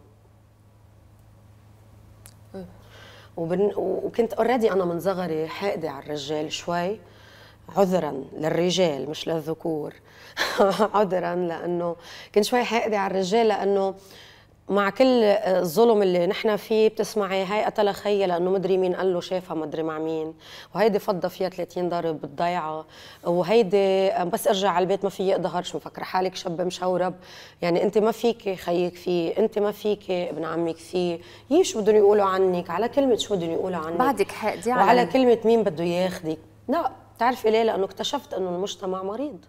إيه. وبن... وكنت اوريدي انا من صغري حاقده على الرجال شوي عذرا للرجال مش للذكور عذرا لانه كنت شوي حاقده على الرجال لانه مع كل الظلم اللي نحن فيه بتسمعي هاي قتل خيي لانه مدري مين قال له شافها مدري مع مين وهيدي فضى فيها 30 ضرب بالضيعه وهيدي بس ارجع على البيت ما فيي اظهر شو مفكره حالك شب مشورب يعني انت ما فيك خيك فيه انت ما فيك ابن عمك فيه يي شو بدهم يقولوا عنك على كلمه شو بدهم يقولوا عنك بعدك حقدي على وعلى كلمه مين بده ياخذك لا بتعرفي ليه لانه اكتشفت انه المجتمع مريض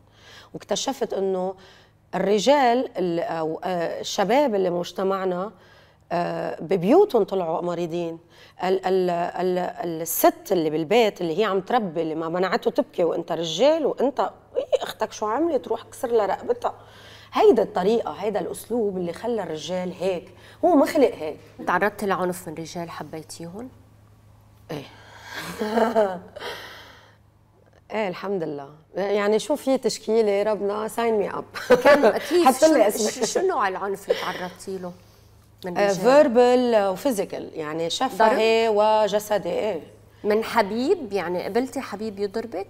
واكتشفت انه الرجال او آه، الشباب اللي بمجتمعنا آه، ببيوتهم طلعوا مريضين ال ال ال الست اللي بالبيت اللي هي عم تربي اللي ما منعته تبكي وانت رجال وانت إيه اختك شو عملت روح كسر لها رقبتها هيدا الطريقه هيدا الاسلوب اللي خلى الرجال هيك هو ما خلق هيك تعرضتي لعنف من رجال حبيتيهم ايه ايه الحمد لله يعني شو في تشكيله ربنا ساين مي اب كيف حط لي شو نوع العنف اللي تعرضتي له؟ فيربال إيه، وفيزيكال يعني شفهي وجسدي ايه من حبيب يعني قبلتي حبيب يضربك؟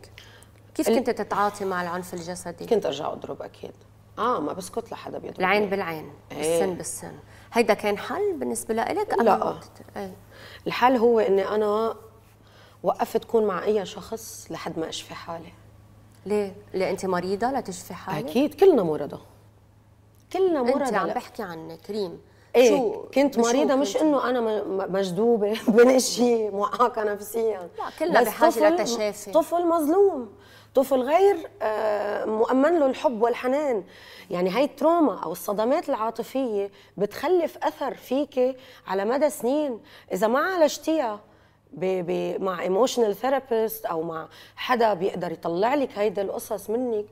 كيف كنت تتعاطي مع العنف الجسدي؟ كنت ارجع اضرب اكيد اه ما بسكت لحدا بيضرب العين بالعين ايه. السن بالسن هيدا كان حل بالنسبه لك لا ايه. الحل هو اني انا وقفت كون مع اي شخص لحد ما اشفي حالي ليه؟ ليه انت مريضه لتشفي حالك؟ اكيد كلنا مرضى كلنا مرضى انت عم بحكي عن كريم ايه شو كنت مريضه مش, انه انا مجذوبه من شيء معاقه نفسيا لا كلنا بحاجه لتشافي طفل مظلوم طفل غير آه، مؤمن له الحب والحنان يعني هاي التروما او الصدمات العاطفيه بتخلف اثر فيك على مدى سنين اذا ما عالجتيها بي بي مع ايموشنال ثيرابيست او مع حدا بيقدر يطلع لك هيدي القصص منك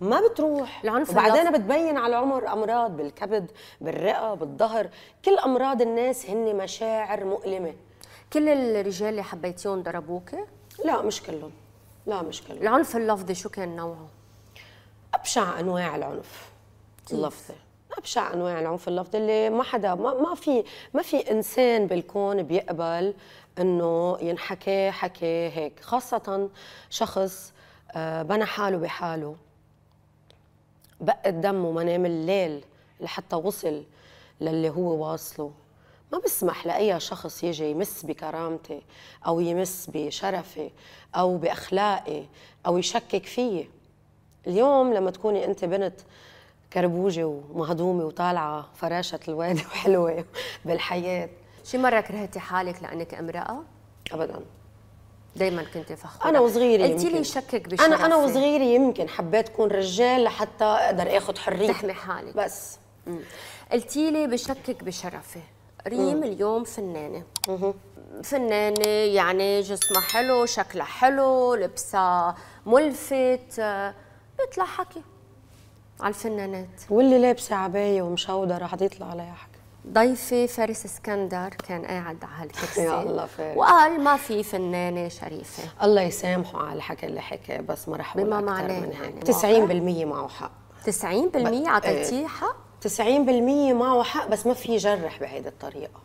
ما بتروح العنف وبعدين بتبين على عمر امراض بالكبد بالرئه بالظهر كل امراض الناس هن مشاعر مؤلمه كل الرجال اللي حبيتيهم ضربوك لا مش كلهم لا مش كلهم العنف اللفظي شو كان نوعه ابشع انواع العنف اللفظي ابشع انواع العنف اللفظي اللي ما حدا ما, ما في ما في انسان بالكون بيقبل انه ينحكى حكي هيك خاصه شخص آه، بنى حاله بحاله بق الدم وما نام الليل لحتى وصل للي هو واصله ما بسمح لأي شخص يجي يمس بكرامتي أو يمس بشرفي أو بأخلاقي أو يشكك فيي اليوم لما تكوني أنت بنت كربوجه ومهضومه وطالعه فراشه الوادي وحلوه بالحياه شي مره كرهتي حالك لانك امراه ابدا دائما كنت فخوره انا وصغيره قلتي لي شكك بشرفي انا انا وصغيره يمكن حبيت اكون رجال لحتى اقدر اخذ حريتي تحمي حالي بس قلتي لي بشكك بشرفي ريم مم. اليوم فنانه مم. فنانه يعني جسمها حلو شكلها حلو لبسها ملفت آه، بيطلع حكي على الفنانات واللي لابسه عبايه ومشودرة راح عليها حاجه ضيفي فارس اسكندر كان قاعد على الكرسي يا الله فارس وقال ما في فنانه شريفه الله يسامحه على الحكي اللي حكى بس ما راح بما معناه من هيك يعني 90% معه حق 90% عطيتيه إيه. حق 90% معه حق بس ما في يجرح بهيدي الطريقه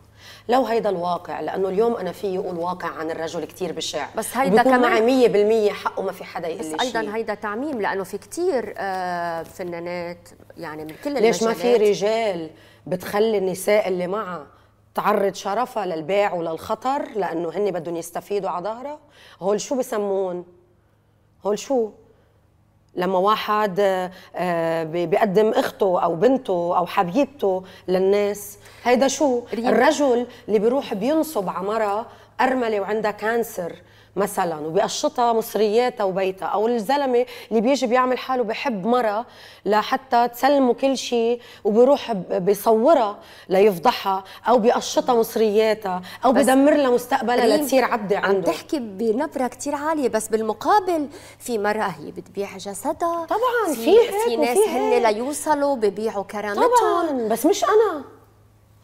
لو هيدا الواقع لانه اليوم انا في يقول واقع عن الرجل كثير بشع بس هيدا كمان 100% حقه ما في حدا يقول بس ايضا هيدا تعميم لانه في كثير آه، فنانات يعني من كل ليش ما في رجال بتخلي النساء اللي معها تعرض شرفها للبيع وللخطر لانه هن بدهم يستفيدوا على ظهرها هول شو بسمون هول شو لما واحد آه، آه، بيقدم اخته او بنته او حبيبته للناس هيدا شو الرجل اللي بيروح بينصب عمره ارمله وعندها كانسر مثلا وبقشطها مصرياتها وبيتها او الزلمه اللي بيجي بيعمل حاله بحب مرة لحتى تسلمه كل شيء وبيروح بيصورها ليفضحها او بقشطها مصرياتها او بدمر لها مستقبلها لتصير عبده عنده عم تحكي بنبره كثير عاليه بس بالمقابل في مراه هي بتبيع جسدها طبعا في في ناس هن ليوصلوا ببيعوا كرامتهم طبعا بس مش انا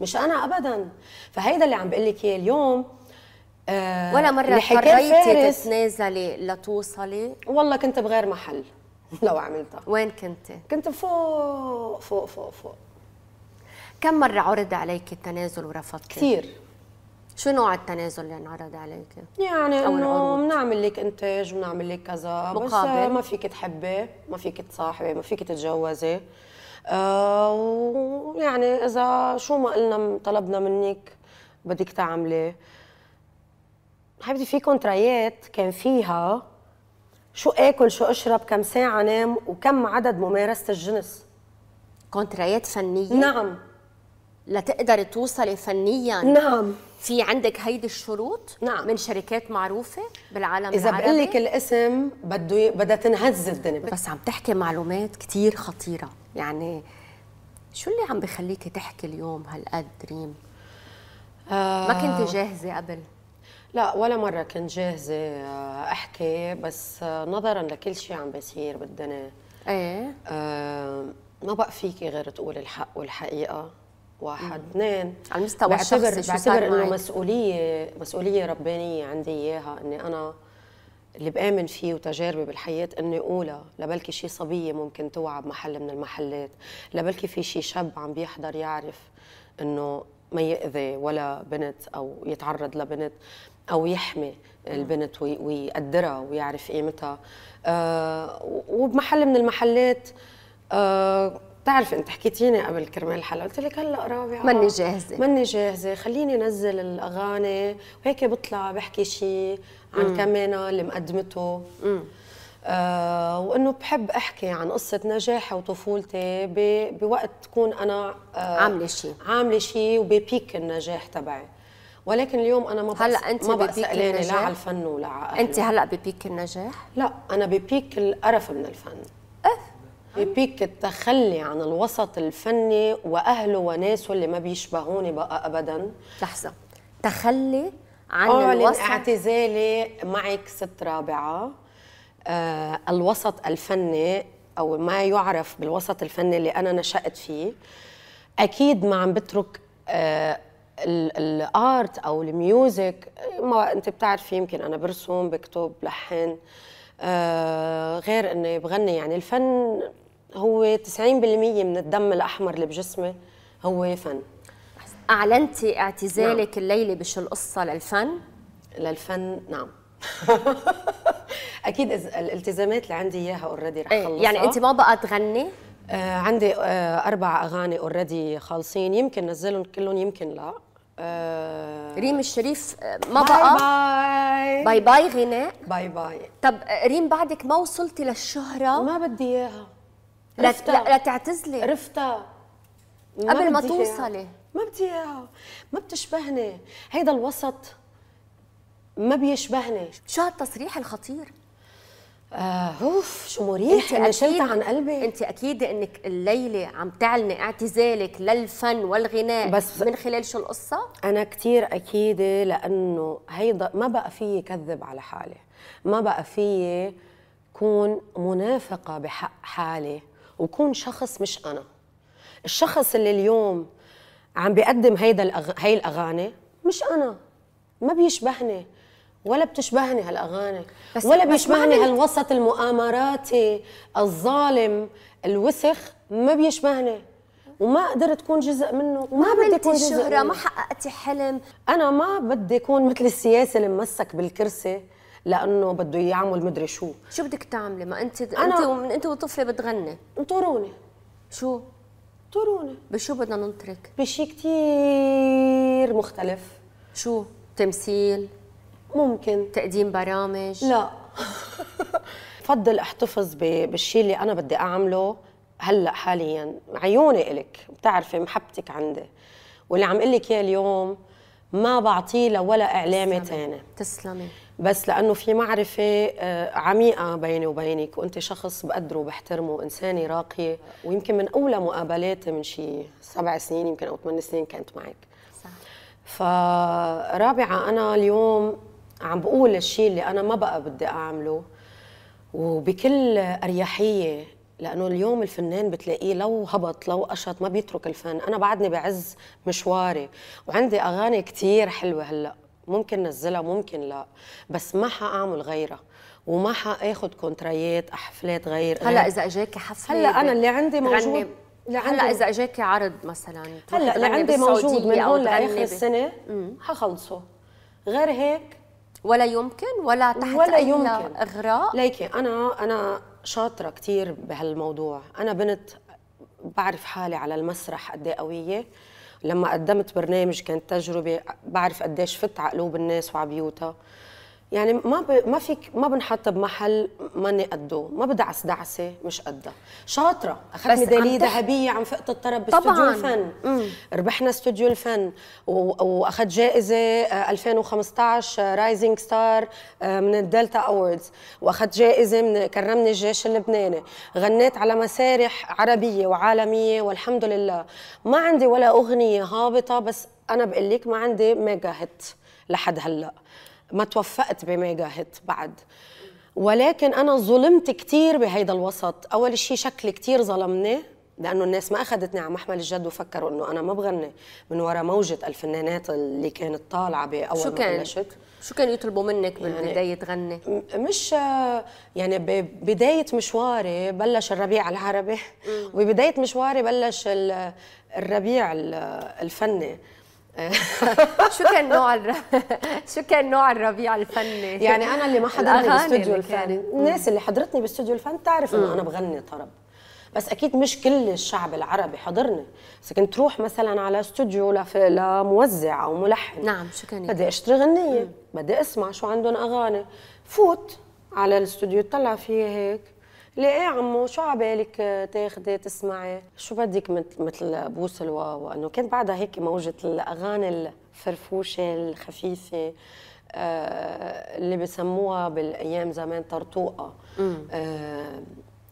مش انا ابدا فهيدا اللي عم بقول لك اياه اليوم آه، ولا مرة اضطريتي تتنازلي لتوصلي؟ والله كنت بغير محل لو عملتها وين كنتي؟ كنت فوق فوق فوق فوق كم مرة عرض عليك التنازل ورفضتي؟ كثير شو نوع التنازل اللي انعرض عليك؟ يعني انه بنعمل لك انتاج بنعمل لك كذا آه، مقابل بس ما فيك تحبي، ما فيك تصاحبي، ما فيك تتجوزي آه ويعني اذا شو ما قلنا طلبنا منك بدك تعملي حبيبتي في كونترايات كان فيها شو اكل شو اشرب كم ساعه نام وكم عدد ممارسه الجنس كونترايات فنيه نعم لتقدري توصلي فنيا نعم في عندك هيدي الشروط نعم من شركات معروفه بالعالم اذا العربي اذا بقول لك الاسم بده بدها تنهز الدنيا بس عم تحكي معلومات كثير خطيره يعني شو اللي عم بخليكي تحكي اليوم هالقد ريم آه ما كنت جاهزه قبل لا ولا مرة كنت جاهزة آه، أحكي بس آه، نظرا لكل شيء عم بيصير بالدنيا ايه آه، ما بقى فيكي غير تقولي الحق والحقيقة واحد اثنين على المستوى الشخصي بعتبر انه مسؤوليه مسؤوليه ربانيه عندي اياها اني انا اللي بآمن فيه وتجاربي بالحياة إني أولى لبلكي شي صبية ممكن توعى بمحل من المحلات لبلكي في شي شاب عم بيحضر يعرف إنه ما يأذي ولا بنت أو يتعرض لبنت او يحمي البنت ويقدرها ويعرف قيمتها آه وبمحل من المحلات آه انت حكيتيني قبل كرمال الحلقه قلت لك هلا رابعه ماني جاهزه ماني جاهزه خليني انزل الاغاني وهيك بطلع بحكي شيء عن كمان اللي مقدمته آه وانه بحب احكي عن قصه نجاحي وطفولتي بوقت تكون انا آه عامله شيء عامله شيء وببيك النجاح تبعي ولكن اليوم انا ما هلا انت ما بقى قلقانه لا على الفن ولا على انت هلا ببيك النجاح؟ لا انا ببيك القرف من الفن أه؟ ببيك التخلي عن الوسط الفني واهله وناسه اللي ما بيشبهوني بقى ابدا لحظه تخلي عن الوسط اعتزالي معك ست رابعه آه الوسط الفني او ما يعرف بالوسط الفني اللي انا نشات فيه اكيد ما عم بترك آه الارت او الميوزك ما انت بتعرفي يمكن انا برسم بكتب لحن آه، غير اني بغني يعني الفن هو 90% من الدم الاحمر اللي بجسمي هو فن اعلنتي اعتزالك نعم. الليله بشو القصه للفن للفن نعم اكيد الالتزامات اللي عندي اياها اوريدي رح إيه، خلصها يعني انت ما بقى تغني آه عندي آه اربع اغاني اوريدي خالصين يمكن نزلهم كلهم يمكن لا آه ريم الشريف آه، ما باي بقى باي باي باي غناء باي باي طب آه، ريم بعدك ما وصلتي للشهرة ما بدي اياها رفتا لا تعتزلي رفتها قبل ما توصلي ما بدي اياها ما بتشبهني هيدا الوسط ما بيشبهني شو هالتصريح الخطير آه اوف شو مريح انا شلت عن قلبي انت اكيد انك الليله عم تعلني اعتزالك للفن والغناء بس من خلال شو القصه انا كثير اكيده لانه هيدا ما بقى فيي كذب على حالي ما بقى فيي كون منافقه بحق حالي وكون شخص مش انا الشخص اللي اليوم عم بيقدم هيدا الأغ... هي الاغاني مش انا ما بيشبهني ولا بتشبهني هالاغاني ولا بيشبهني هالوسط المؤامراتي الظالم الوسخ ما بيشبهني وما قدرت تكون جزء منه وما ما بدي اكون جزء شهرة ما حققتي حلم انا ما بدي اكون مثل السياسي اللي ممسك بالكرسي لانه بده يعمل مدري شو شو بدك تعملي ما انت أنا انت ومن انت وطفله بتغني انطروني شو انطروني بشو بدنا ننطرك بشي كثير مختلف شو تمثيل ممكن تقديم برامج لا بفضل احتفظ بالشيء اللي انا بدي اعمله هلا حاليا عيوني إلك بتعرفي محبتك عندي واللي عم لك اياه اليوم ما بعطيه لولا اعلامي ثاني تسلمي بس لانه في معرفه آه، عميقه بيني وبينك وانت شخص بقدره وبحترمه وانسانه راقيه ويمكن من اولى مقابلاتي من شي سبع سنين يمكن او ثمان سنين كانت معك صح فرابعه انا اليوم عم بقول الشيء اللي انا ما بقى بدي اعمله وبكل اريحيه لانه اليوم الفنان بتلاقيه لو هبط لو قشط ما بيترك الفن انا بعدني بعز مشواري وعندي اغاني كثير حلوه هلا ممكن نزلها ممكن لا بس ما حاعمل غيرها وما حاخذ كونترايات احفلات غير هلا اذا اجاكي حفله هلا انا اللي عندي موجود هلا اذا اجاكي عرض مثلا هلا اللي عندي موجود من هون لاخر السنه حخلصه غير هيك ولا يمكن ولا تحت ولا أي يمكن. اغراء ليكي انا انا شاطره كثير بهالموضوع انا بنت بعرف حالي على المسرح قد إيه قويه لما قدمت برنامج كانت تجربه بعرف قديش فت على قلوب الناس وعلى بيوتها يعني ما ب... ما فيك ما بنحط بمحل ماني قده ما بدعس دعسه مش قدها شاطره اخذت ميداليه ذهبيه عن فئه الطرب باستوديو الفن مم. ربحنا استوديو الفن و... واخذت جائزه 2015 رايزنج ستار من الدلتا اووردز واخذت جائزه من كرمني الجيش اللبناني غنيت على مسارح عربيه وعالميه والحمد لله ما عندي ولا اغنيه هابطه بس انا بقول لك ما عندي ميجا هيت لحد هلا ما توفقت بميجا هيت بعد ولكن انا ظلمت كثير بهيدا الوسط اول شيء شكلي كثير ظلمني لانه الناس ما اخذتني على محمل الجد وفكروا انه انا ما بغني من وراء موجه الفنانات اللي كانت طالعه باول شو كان؟ بلشت شو كانوا يطلبوا منك بالبدايه يعني تغني؟ مش يعني ببدايه مشواري بلش الربيع العربي وببدايه مشواري بلش الربيع الفني شو كان نوع الر... شو كان نوع الربيع الفني؟ يعني انا اللي ما حضرني بالاستوديو الفني الناس اللي حضرتني بالاستوديو الفن تعرف انه انا بغني طرب بس اكيد مش كل الشعب العربي حضرني بس كنت تروح مثلا على استوديو لف... لموزع او ملحن نعم شو كان بدي اشتري غنيه بدي اسمع شو عندهم اغاني فوت على الاستوديو طلع فيه هيك لا ايه عمو شو عبالك تاخدي تسمعي شو بدك مثل بوسلوا وانه كان بعدها هيك موجه الاغاني الفرفوشه الخفيفه آه اللي بسموها بالايام زمان طرطوقه آه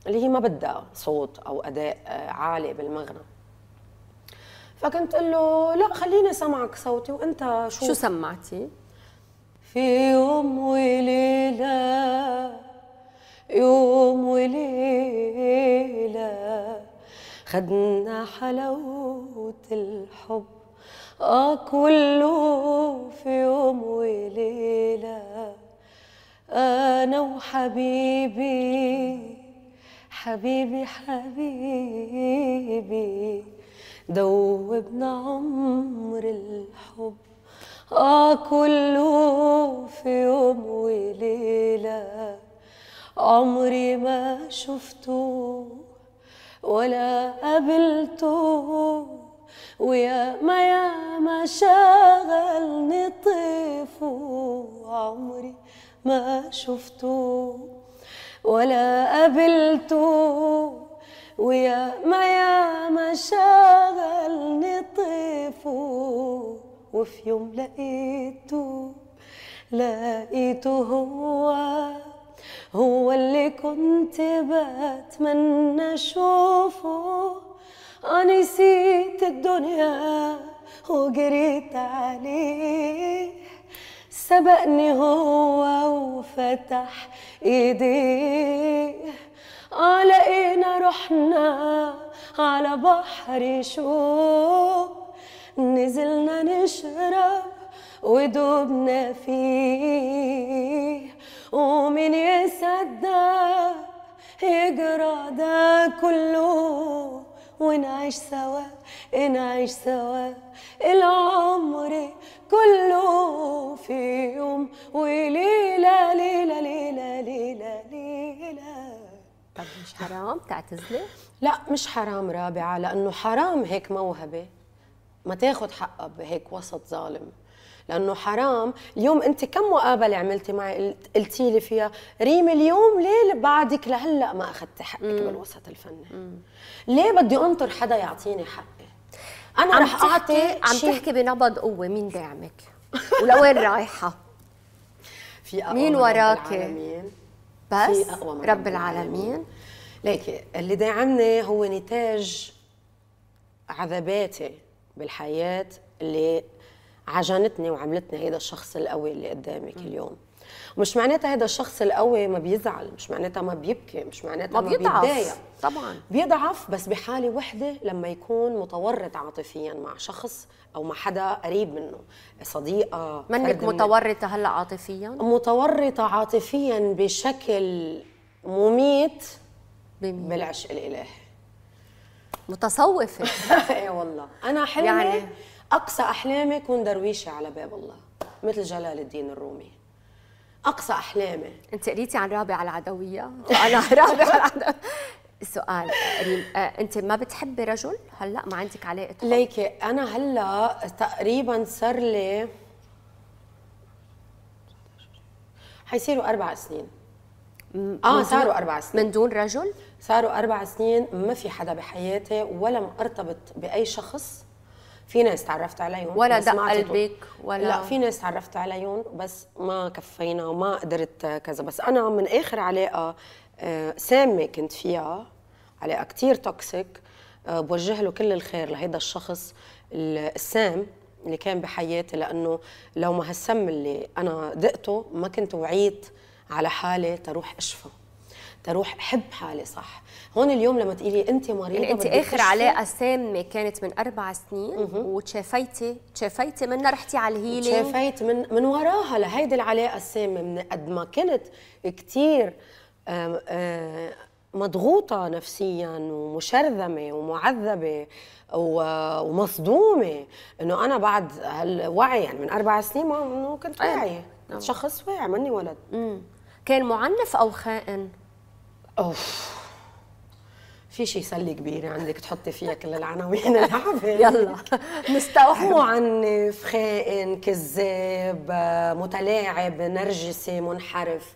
اللي هي ما بدها صوت او اداء آه، عالي بالمغنى فكنت قل له لا خليني سمعك صوتي وانت شو شو سمعتي في يوم وليله يوم وليلة خدنا حلاوة الحب آه كله في يوم وليلة أنا وحبيبي حبيبي حبيبي دوبنا عمر الحب آه كله في يوم وليلة عمري ما شفته ولا قابلته ويا ما يا ما شغلني طيفه عمري ما شفته ولا قابلته ويا ما يا ما شغلني طيفه وفي يوم لقيته لقيته هو هو اللي كنت بتمنى اشوفه انا نسيت الدنيا وجريت عليه سبقني هو وفتح ايديه آه لقينا رحنا على بحر شوق نزلنا نشرب ودوبنا فيه ومن يصدق يقرا ده كله ونعيش سوا نعيش سوا العمر كله في يوم وليله ليله ليله ليله ليله طب مش حرام تعتزلي؟ لا مش حرام رابعه لانه حرام هيك موهبه ما تاخد حقها بهيك وسط ظالم لانه حرام اليوم انت كم مقابله عملتي معي قلتي لي فيها ريم اليوم ليه بعدك لهلا ما اخذت حقك مم. بالوسط الفني مم. ليه بدي انطر حدا يعطيني حقي انا رح اعطي عم تحكي بنبض قوه مين داعمك ولوين رايحه في اقوى مين وراكي بس في أقوى من رب العالمين ليكي اللي داعمني هو نتاج عذاباتي بالحياه اللي عجنتني وعملتني هيدا الشخص القوي اللي قدامك اليوم مش معناتها هذا الشخص القوي ما بيزعل مش معناتها ما بيبكي مش معناتها ما, ما بيتضايق طبعا بيضعف بس بحاله وحده لما يكون متورط عاطفيا مع شخص او مع حدا قريب منه صديقه منك متورطه هلا عاطفيا متورطه عاطفيا بشكل مميت بمين. بالعشق الالهي متصوفه اي والله انا حلمي يعني أقصى أحلامي كون درويشة على باب الله مثل جلال الدين الرومي أقصى أحلامي أنت قريتي عن رابعة العدوية وأنا رابعة العدوية سؤال ريم آه، انت ما بتحبي رجل هلا ما عندك علاقه ليكي انا هلا تقريبا صار لي حيصيروا اربع سنين اه صاروا اربع سنين من دون رجل صاروا اربع سنين ما في حدا بحياتي ولا ارتبط باي شخص في ناس تعرفت عليهم ولا دق قلبك ولا لا في ناس تعرفت عليهم بس ما كفينا وما قدرت كذا بس انا من اخر علاقه آه، سامه كنت فيها علاقه كثير توكسيك آه، بوجه له كل الخير لهيدا الشخص السام اللي كان بحياتي لانه لو ما هالسم اللي انا دقته ما كنت وعيت على حالي تروح اشفى تروح حب حالي صح هون اليوم لما تقولي انت مريضه يعني انت اخر علاقه سامه كانت من اربع سنين وتشافيتي تشافيتي منها رحتي على الهيلي تشافيت من من وراها لهيدي العلاقه السامه من قد ما كنت كثير مضغوطة نفسيا ومشرذمة ومعذبة ومصدومة انه انا بعد هالوعي يعني من اربع سنين ما كنت واعية نعم. شخص واعي مني ولد كان معنف او خائن؟ اوف في شيء سله كبيره عندك تحطي فيها كل العناوين اللي يلا مستوحى معنف خائن كذاب متلاعب نرجسي منحرف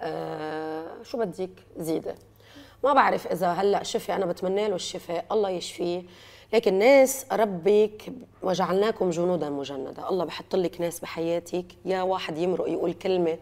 آه شو بدك زيده ما بعرف اذا هلا شفي انا بتمنى له الشفاء الله يشفيه لكن ناس ربك وجعلناكم جنودا مجنده الله بحط لك ناس بحياتك يا واحد يمرق يقول كلمه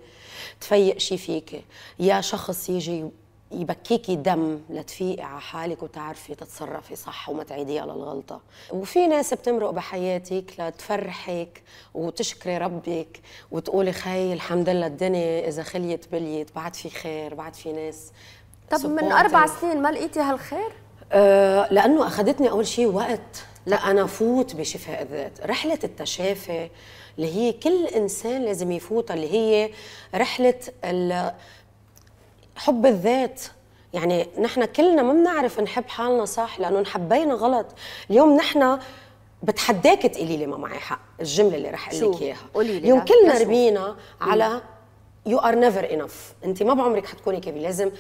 تفيق شي فيك يا شخص يجي يبكيكي دم لتفيقي على حالك وتعرفي تتصرفي صح وما تعيديها للغلطة وفي ناس بتمرق بحياتك لتفرحك وتشكري ربك وتقولي خي الحمد لله الدنيا إذا خليت بليت بعد في خير بعد في ناس طب من أربع سنين ما لقيتي هالخير؟ أه لأنه أخذتني أول شيء وقت لا أنا فوت بشفاء الذات رحلة التشافي اللي هي كل إنسان لازم يفوتها اللي هي رحلة حب الذات يعني نحن كلنا ما بنعرف نحب حالنا صح لانه انحبينا غلط اليوم نحن بتحداك تقولي لي ما معي حق الجمله اللي رح اقول لك اياها قولي لي اليوم كلنا ربينا على يو ار نيفر انف انت ما بعمرك حتكوني كامله لازم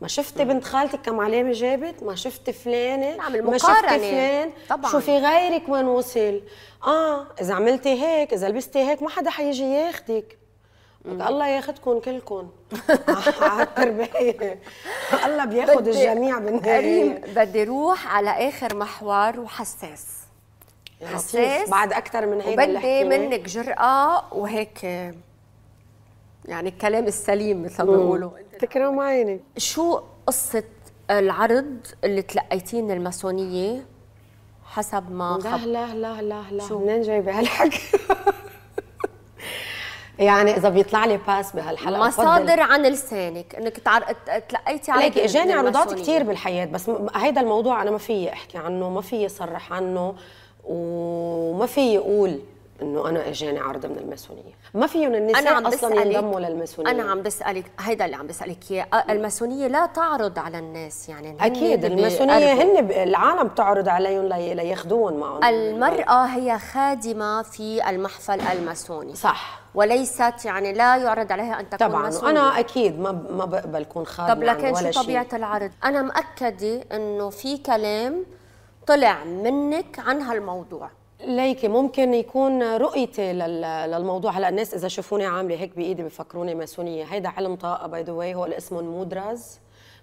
ما شفتي بنت خالتك كم علامه جابت ما شفتي فلانه نعم مقارنه ما شفتي فلان طبعا شوفي غيرك وين وصل اه اذا عملتي هيك اذا لبستي هيك ما حدا حيجي ياخدك الله ياخدكم كلكم التربيه آه، آه، الله بياخد الجميع بالنهايه بدي روح على اخر محور وحساس حساس بعد اكثر من هيك بدي منك جرأه وهيك يعني الكلام السليم مثل ما بيقولوا تكرم عيني شو قصه العرض اللي تلقيتيه من الماسونيه حسب ما لا لا لا لا لا منين جايبه هالحكي يعني اذا بيطلع لي باس بهالحلقه مصادر عن لسانك انك تعر... تلقيتي عليك اجاني عروضات كثير بالحياه بس هيدا الموضوع انا ما فيي احكي عنه ما فيي صرح عنه وما فيي اقول انه انا اجاني عرض من الماسونيه ما فيهم النساء أنا عم اصلا ينضموا للماسونيه انا عم بسالك هيدا اللي عم بسالك اياه الماسونيه لا تعرض على الناس يعني اكيد الماسونيه هن العالم بتعرض عليهم لي... لياخذوهم معهم المراه هي خادمه في المحفل الماسوني صح وليست يعني لا يعرض عليها ان تكون طبعا مسؤولة. انا اكيد ما ما بقبل كون خادمه طب لكن شو طبيعه شي. العرض انا مأكده انه في كلام طلع منك عن هالموضوع ليكي ممكن يكون رؤيتي للموضوع هلا الناس اذا شافوني عامله هيك بايدي بفكروني ماسونيه هيدا علم طاقه باي ذا هو اسمه مودراز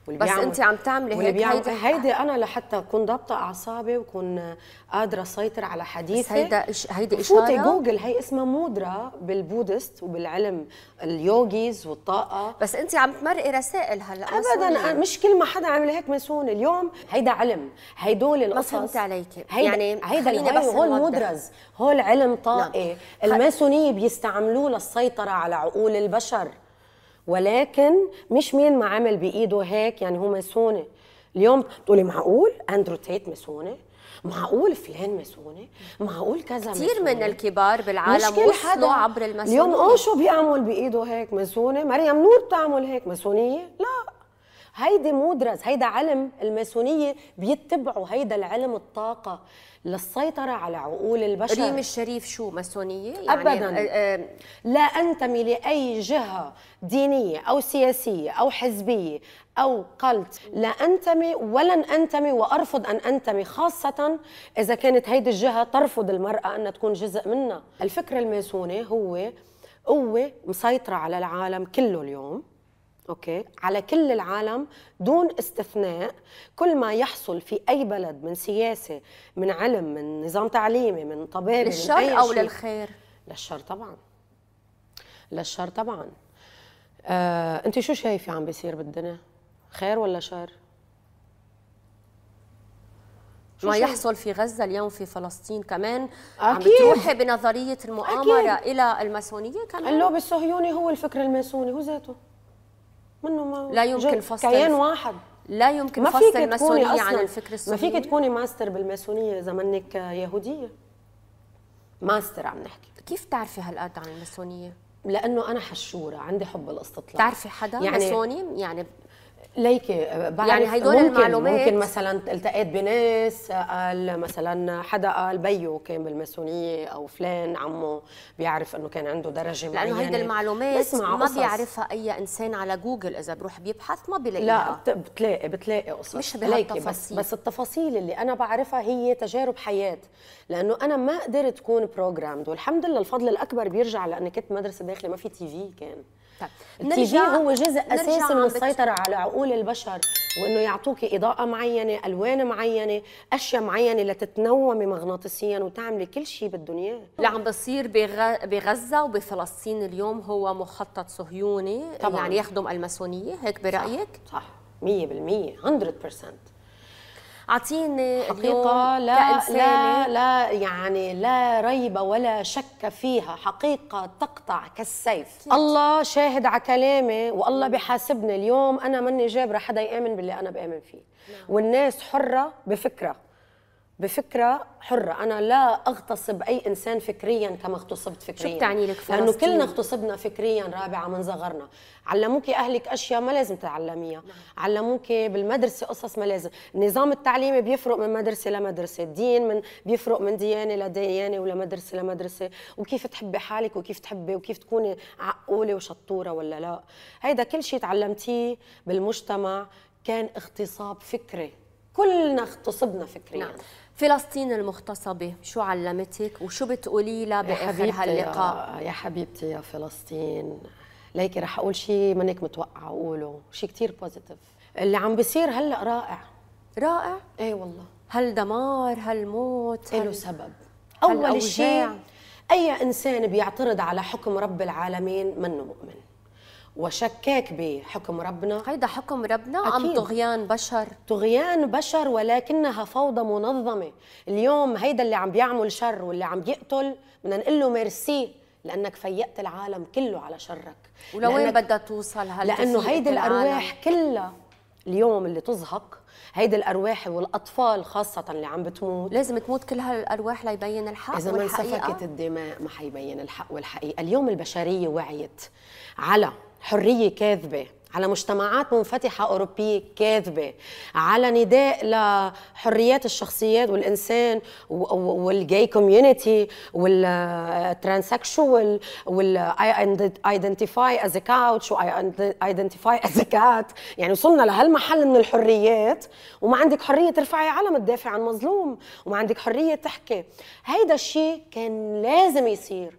واللي بس انت عم تعملي هيك بيعمل هيدي, هيدي انا لحتى اكون ضابطه اعصابي وكون قادره اسيطر على حديثي هيدا إش هيدي اشاره فوتي جوجل هي اسمها مودرا بالبودست وبالعلم اليوغيز والطاقه بس انت عم تمرقي رسائل هلا ابدا مش كل ما حدا عمل هيك مسون اليوم هيدا علم هدول القصص ما فهمت عليك هيدا يعني هيدا هي بس هول مودرز هول علم طائي نعم. الماسونيه بيستعملوه للسيطره على عقول البشر ولكن مش مين ما عمل بايده هيك يعني هو ماسوني اليوم بتقولي معقول اندرو تيت ماسوني معقول فلان ماسوني معقول كذا كثير من الكبار بالعالم وصلوا عبر الماسونيه اليوم اوشو بيعمل بايده هيك ماسوني مريم نور بتعمل هيك ماسونيه لا هيدي مدرس هيدا علم الماسونيه بيتبعوا هيدا العلم الطاقه للسيطره على عقول البشر ريم الشريف شو ماسونيه يعني ابدا آه،, أه لا انتمي لاي جهه دينيه او سياسيه او حزبيه او قلت لا انتمي ولن انتمي وارفض ان انتمي خاصه اذا كانت هيدي الجهه ترفض المراه انها تكون جزء منها الفكر الماسوني هو قوه مسيطره على العالم كله اليوم اوكي على كل العالم دون استثناء كل ما يحصل في اي بلد من سياسه من علم من نظام تعليمي من طبيعي للشر من أي او شيء. للخير للشر طبعا للشر طبعا آه، انت شو شايفه عم بيصير بالدنيا خير ولا شر ما يحصل في غزه اليوم في فلسطين كمان أكيد. عم بتروحي بنظريه المؤامره أكيد. الى الماسونيه كمان اللوبي الصهيوني هو الفكر الماسوني هو ذاته منه ما لا يمكن فصل كيان واحد لا يمكن ما فصل الماسونيه عن الفكر السوري ما فيك تكوني ماستر بالماسونيه اذا منك يهوديه ماستر عم نحكي كيف تعرفي هالقد عن الماسونيه؟ لانه انا حشوره عندي حب الاستطلاع بتعرفي حدا يعني ماسوني يعني ليكي آه، يعني هدول ممكن المعلومات ممكن مثلا التقيت بناس قال مثلا حدا قال بيو كان بالماسونيه او فلان عمه بيعرف انه كان عنده درجه معينه لانه هيدي المعلومات ما بيعرفها اي انسان على جوجل اذا بروح بيبحث ما بيلاقيها لا بتلاقي بتلاقي قصص مش بس بس التفاصيل اللي انا بعرفها هي تجارب حياه لانه انا ما قدرت اكون بروجرامد والحمد لله الفضل الاكبر بيرجع لاني كنت مدرسه داخله ما في تي في كان طيب. التي في هو جزء اساسي من السيطره على عقول البشر وانه يعطوك اضاءه معينه الوان معينه اشياء معينه لتتنومي مغناطيسيا وتعملي كل شيء بالدنيا اللي عم بصير بغزه وبفلسطين اليوم هو مخطط صهيوني طبعا. يعني يخدم الماسونيه هيك برايك صح, صح. 100% 100% اعطيني حقيقه لا لا لا يعني لا ريب ولا شك فيها حقيقه تقطع كالسيف كيف. الله شاهد على كلامي والله بحاسبني اليوم انا ماني جابره حدا يامن باللي انا بامن فيه لا. نعم. والناس حره بفكره بفكره حره انا لا اغتصب اي انسان فكريا كما اغتصبت فكريا شو بتعني لك فلسطين؟ لانه كلنا اغتصبنا فكريا رابعه من صغرنا علموك اهلك اشياء ما لازم تتعلميها نعم. علموك بالمدرسه قصص ما لازم النظام التعليمي بيفرق من مدرسه لمدرسه الدين من بيفرق من ديانه لديانه ولا مدرسه لمدرسه وكيف تحبي حالك وكيف تحبي وكيف تكوني عقوله وشطوره ولا لا هيدا كل شيء تعلمتيه بالمجتمع كان اغتصاب فكري كلنا اغتصبنا فكريا نعم. فلسطين المغتصبة شو علمتك وشو بتقولي لها بآخر هاللقاء يا, حبيبتي يا فلسطين ليكي رح أقول شيء منك متوقعة أقوله شيء كتير بوزيتيف اللي عم بيصير هلأ رائع رائع؟ إيه والله هل دمار هل موت هل... له سبب أول شيء أي إنسان بيعترض على حكم رب العالمين منه مؤمن وشكاك بحكم ربنا هيدا حكم ربنا أكيد. أم طغيان بشر طغيان بشر ولكنها فوضى منظمة اليوم هيدا اللي عم بيعمل شر واللي عم يقتل بدنا نقول له ميرسي لأنك فيقت العالم كله على شرك ولوين بدها توصل هل لأنه هيدي الأرواح كلها اليوم اللي تزهق هيدي الارواح والاطفال خاصه اللي عم بتموت لازم تموت كل هالارواح ليبين الحق اذا ما انسفكت الدماء ما حيبين الحق والحقيقه اليوم البشريه وعيت على حريه كاذبه على مجتمعات منفتحة أوروبية كاذبة على نداء لحريات الشخصيات والإنسان والجاي كوميونيتي والترانسكشوال والاي ايدنتيفاي از كاوتش واي ايدنتيفاي از كات يعني وصلنا لهالمحل من الحريات وما عندك حرية ترفعي علم تدافع عن مظلوم وما عندك حرية تحكي هيدا الشيء كان لازم يصير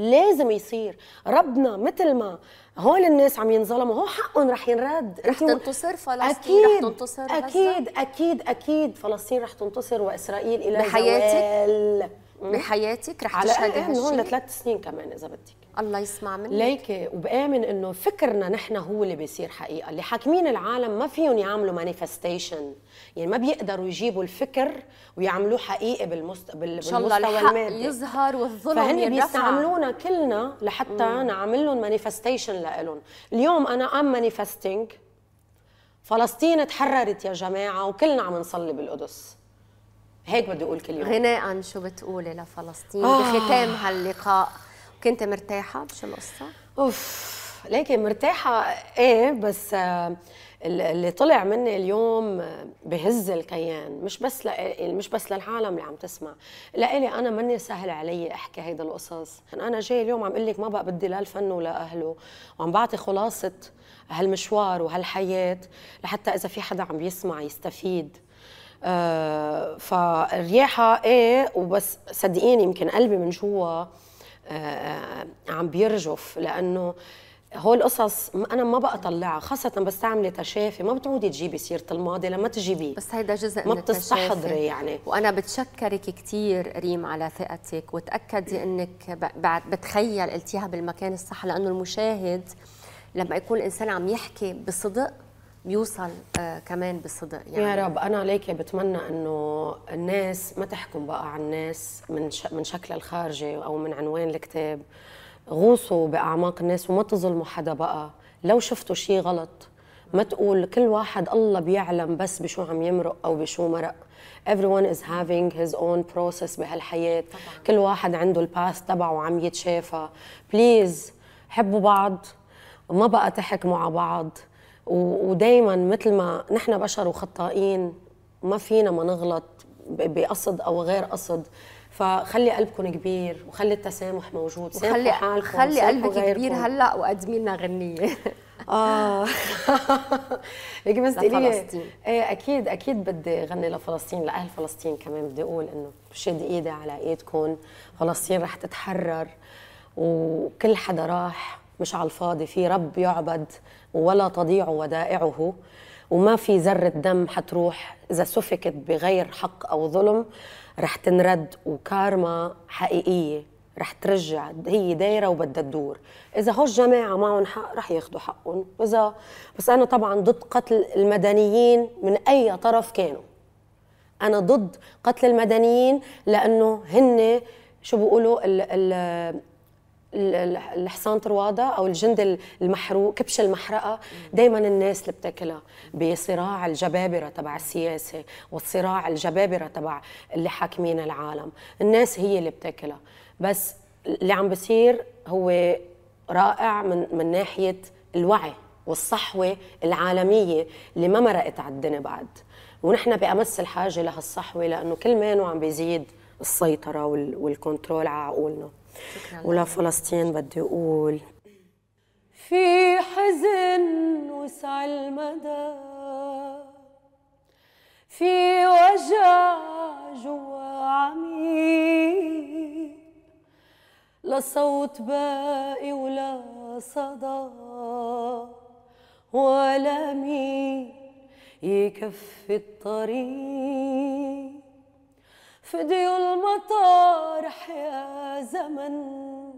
لازم يصير ربنا مثل ما هول الناس عم ينظلموا هو حقهم رح ينرد رح تنتصر فلسطين أكيد رح تنتصر أكيد غزة. أكيد أكيد فلسطين رح تنتصر وإسرائيل إلى بحياتك زوال. بحياتك رح تشهد تشهدي هالشيء من هون لثلاث سنين كمان إذا بدك الله يسمع منك ليك وبآمن انه فكرنا نحن هو اللي بيصير حقيقه اللي حاكمين العالم ما فيهم يعملوا مانيفستيشن يعني ما بيقدروا يجيبوا الفكر ويعملوه حقيقي بالمست... بالمستوى الله المادي يظهر والظلم فهن بيستعملونا كلنا لحتى نعمل لهم مانيفستيشن لإلهم اليوم انا ام مانيفستينج فلسطين تحررت يا جماعه وكلنا عم نصلي بالقدس هيك بدي اقول كل يوم غناء شو بتقولي لفلسطين آه. بختام هاللقاء كنت مرتاحه بشو القصه اوف لكن مرتاحه ايه بس آه، اللي طلع مني اليوم آه، بهز الكيان مش بس مش بس للعالم اللي عم تسمع لإلي انا ماني سهل علي احكي هيدا القصص انا جاي اليوم عم اقول لك ما بقى بدي لا الفن ولا اهله وعم بعطي خلاصه هالمشوار وهالحياه لحتى اذا في حدا عم بيسمع يستفيد آه فالرياحه ايه وبس صدقيني يمكن قلبي من جوا عم بيرجف لانه هو القصص انا ما بقى اطلعها خاصه بستعمل تشافي ما بتعودي تجيبي سيره الماضي لما تجيبيه بس هيدا جزء ما بتستحضري يعني وانا بتشكرك كثير ريم على ثقتك وتاكدي انك بعد بتخيل قلتيها بالمكان الصح لانه المشاهد لما يكون الانسان عم يحكي بصدق بيوصل آه، كمان بصدق يعني يا رب انا ليك بتمنى انه الناس ما تحكم بقى على الناس من من شكلها الخارجي او من عنوان الكتاب غوصوا باعماق الناس وما تظلموا حدا بقى لو شفتوا شيء غلط ما تقول كل واحد الله بيعلم بس بشو عم يمرق او بشو مرق everyone is having his own process بهالحياه طبعا. كل واحد عنده الباس تبعه وعم يتشافى بليز حبوا بعض وما بقى تحكموا على بعض ودائما مثل ما نحن بشر وخطائين ما فينا ما نغلط بقصد او غير قصد فخلي قلبكم كبير وخلي التسامح موجود وخلي حالكم خلي قلبك كبير هلا وقدمي لنا غنيه اه لكن بس لي ايه اكيد اكيد بدي غني لفلسطين لاهل فلسطين كمان بدي اقول انه بشد ايدي على ايدكم فلسطين رح تتحرر وكل حدا راح مش على الفاضي في رب يعبد ولا تضيع ودائعه وما في ذرة دم حتروح إذا سفكت بغير حق أو ظلم رح تنرد وكارما حقيقية رح ترجع هي دايرة وبدها تدور إذا هو الجماعة معهم حق رح ياخدوا حقهم وإذا بس أنا طبعا ضد قتل المدنيين من أي طرف كانوا أنا ضد قتل المدنيين لأنه هن شو بيقولوا الحصان طروادة أو الجند المحروق كبش المحرقة دايما الناس اللي بتاكلها بصراع الجبابرة تبع السياسة والصراع الجبابرة تبع اللي حاكمين العالم الناس هي اللي بتاكلها بس اللي عم بصير هو رائع من, من ناحية الوعي والصحوة العالمية اللي ما مرقت على الدنيا بعد ونحن بأمس الحاجة لهالصحوة لأنه كل ما عم بيزيد السيطرة والكنترول على عقولنا ولا فلسطين بدي أقول في حزن وسع المدى في وجع جوا عميق لا صوت باقي ولا صدى ولا مين يكفي الطريق فديوا المطارح يا زمن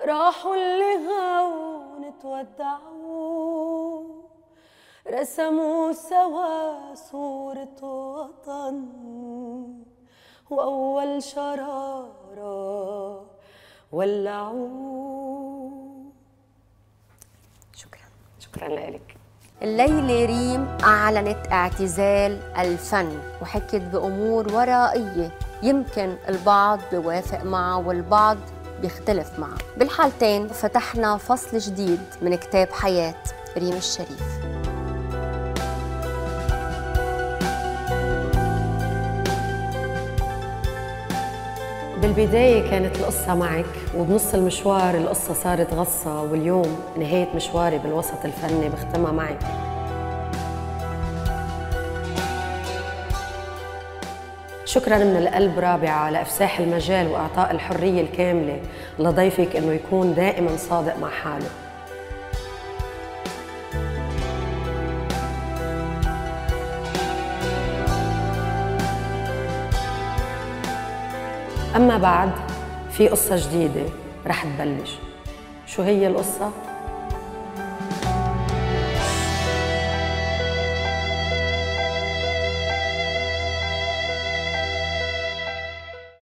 راحوا اللي هون اتودعوا رسموا سوا صورة وطن وأول شرارة ولعوا شكرا شكرا لك الليلة ريم أعلنت اعتزال الفن وحكت بأمور ورائية يمكن البعض بيوافق معها والبعض بيختلف معها بالحالتين فتحنا فصل جديد من كتاب حياة ريم الشريف بالبداية كانت القصة معك وبنص المشوار القصة صارت غصة واليوم نهاية مشواري بالوسط الفني بختمها معك شكرا من القلب رابعة لإفساح المجال وإعطاء الحرية الكاملة لضيفك إنه يكون دائما صادق مع حاله أما بعد في قصة جديدة رح تبلش شو هي القصة؟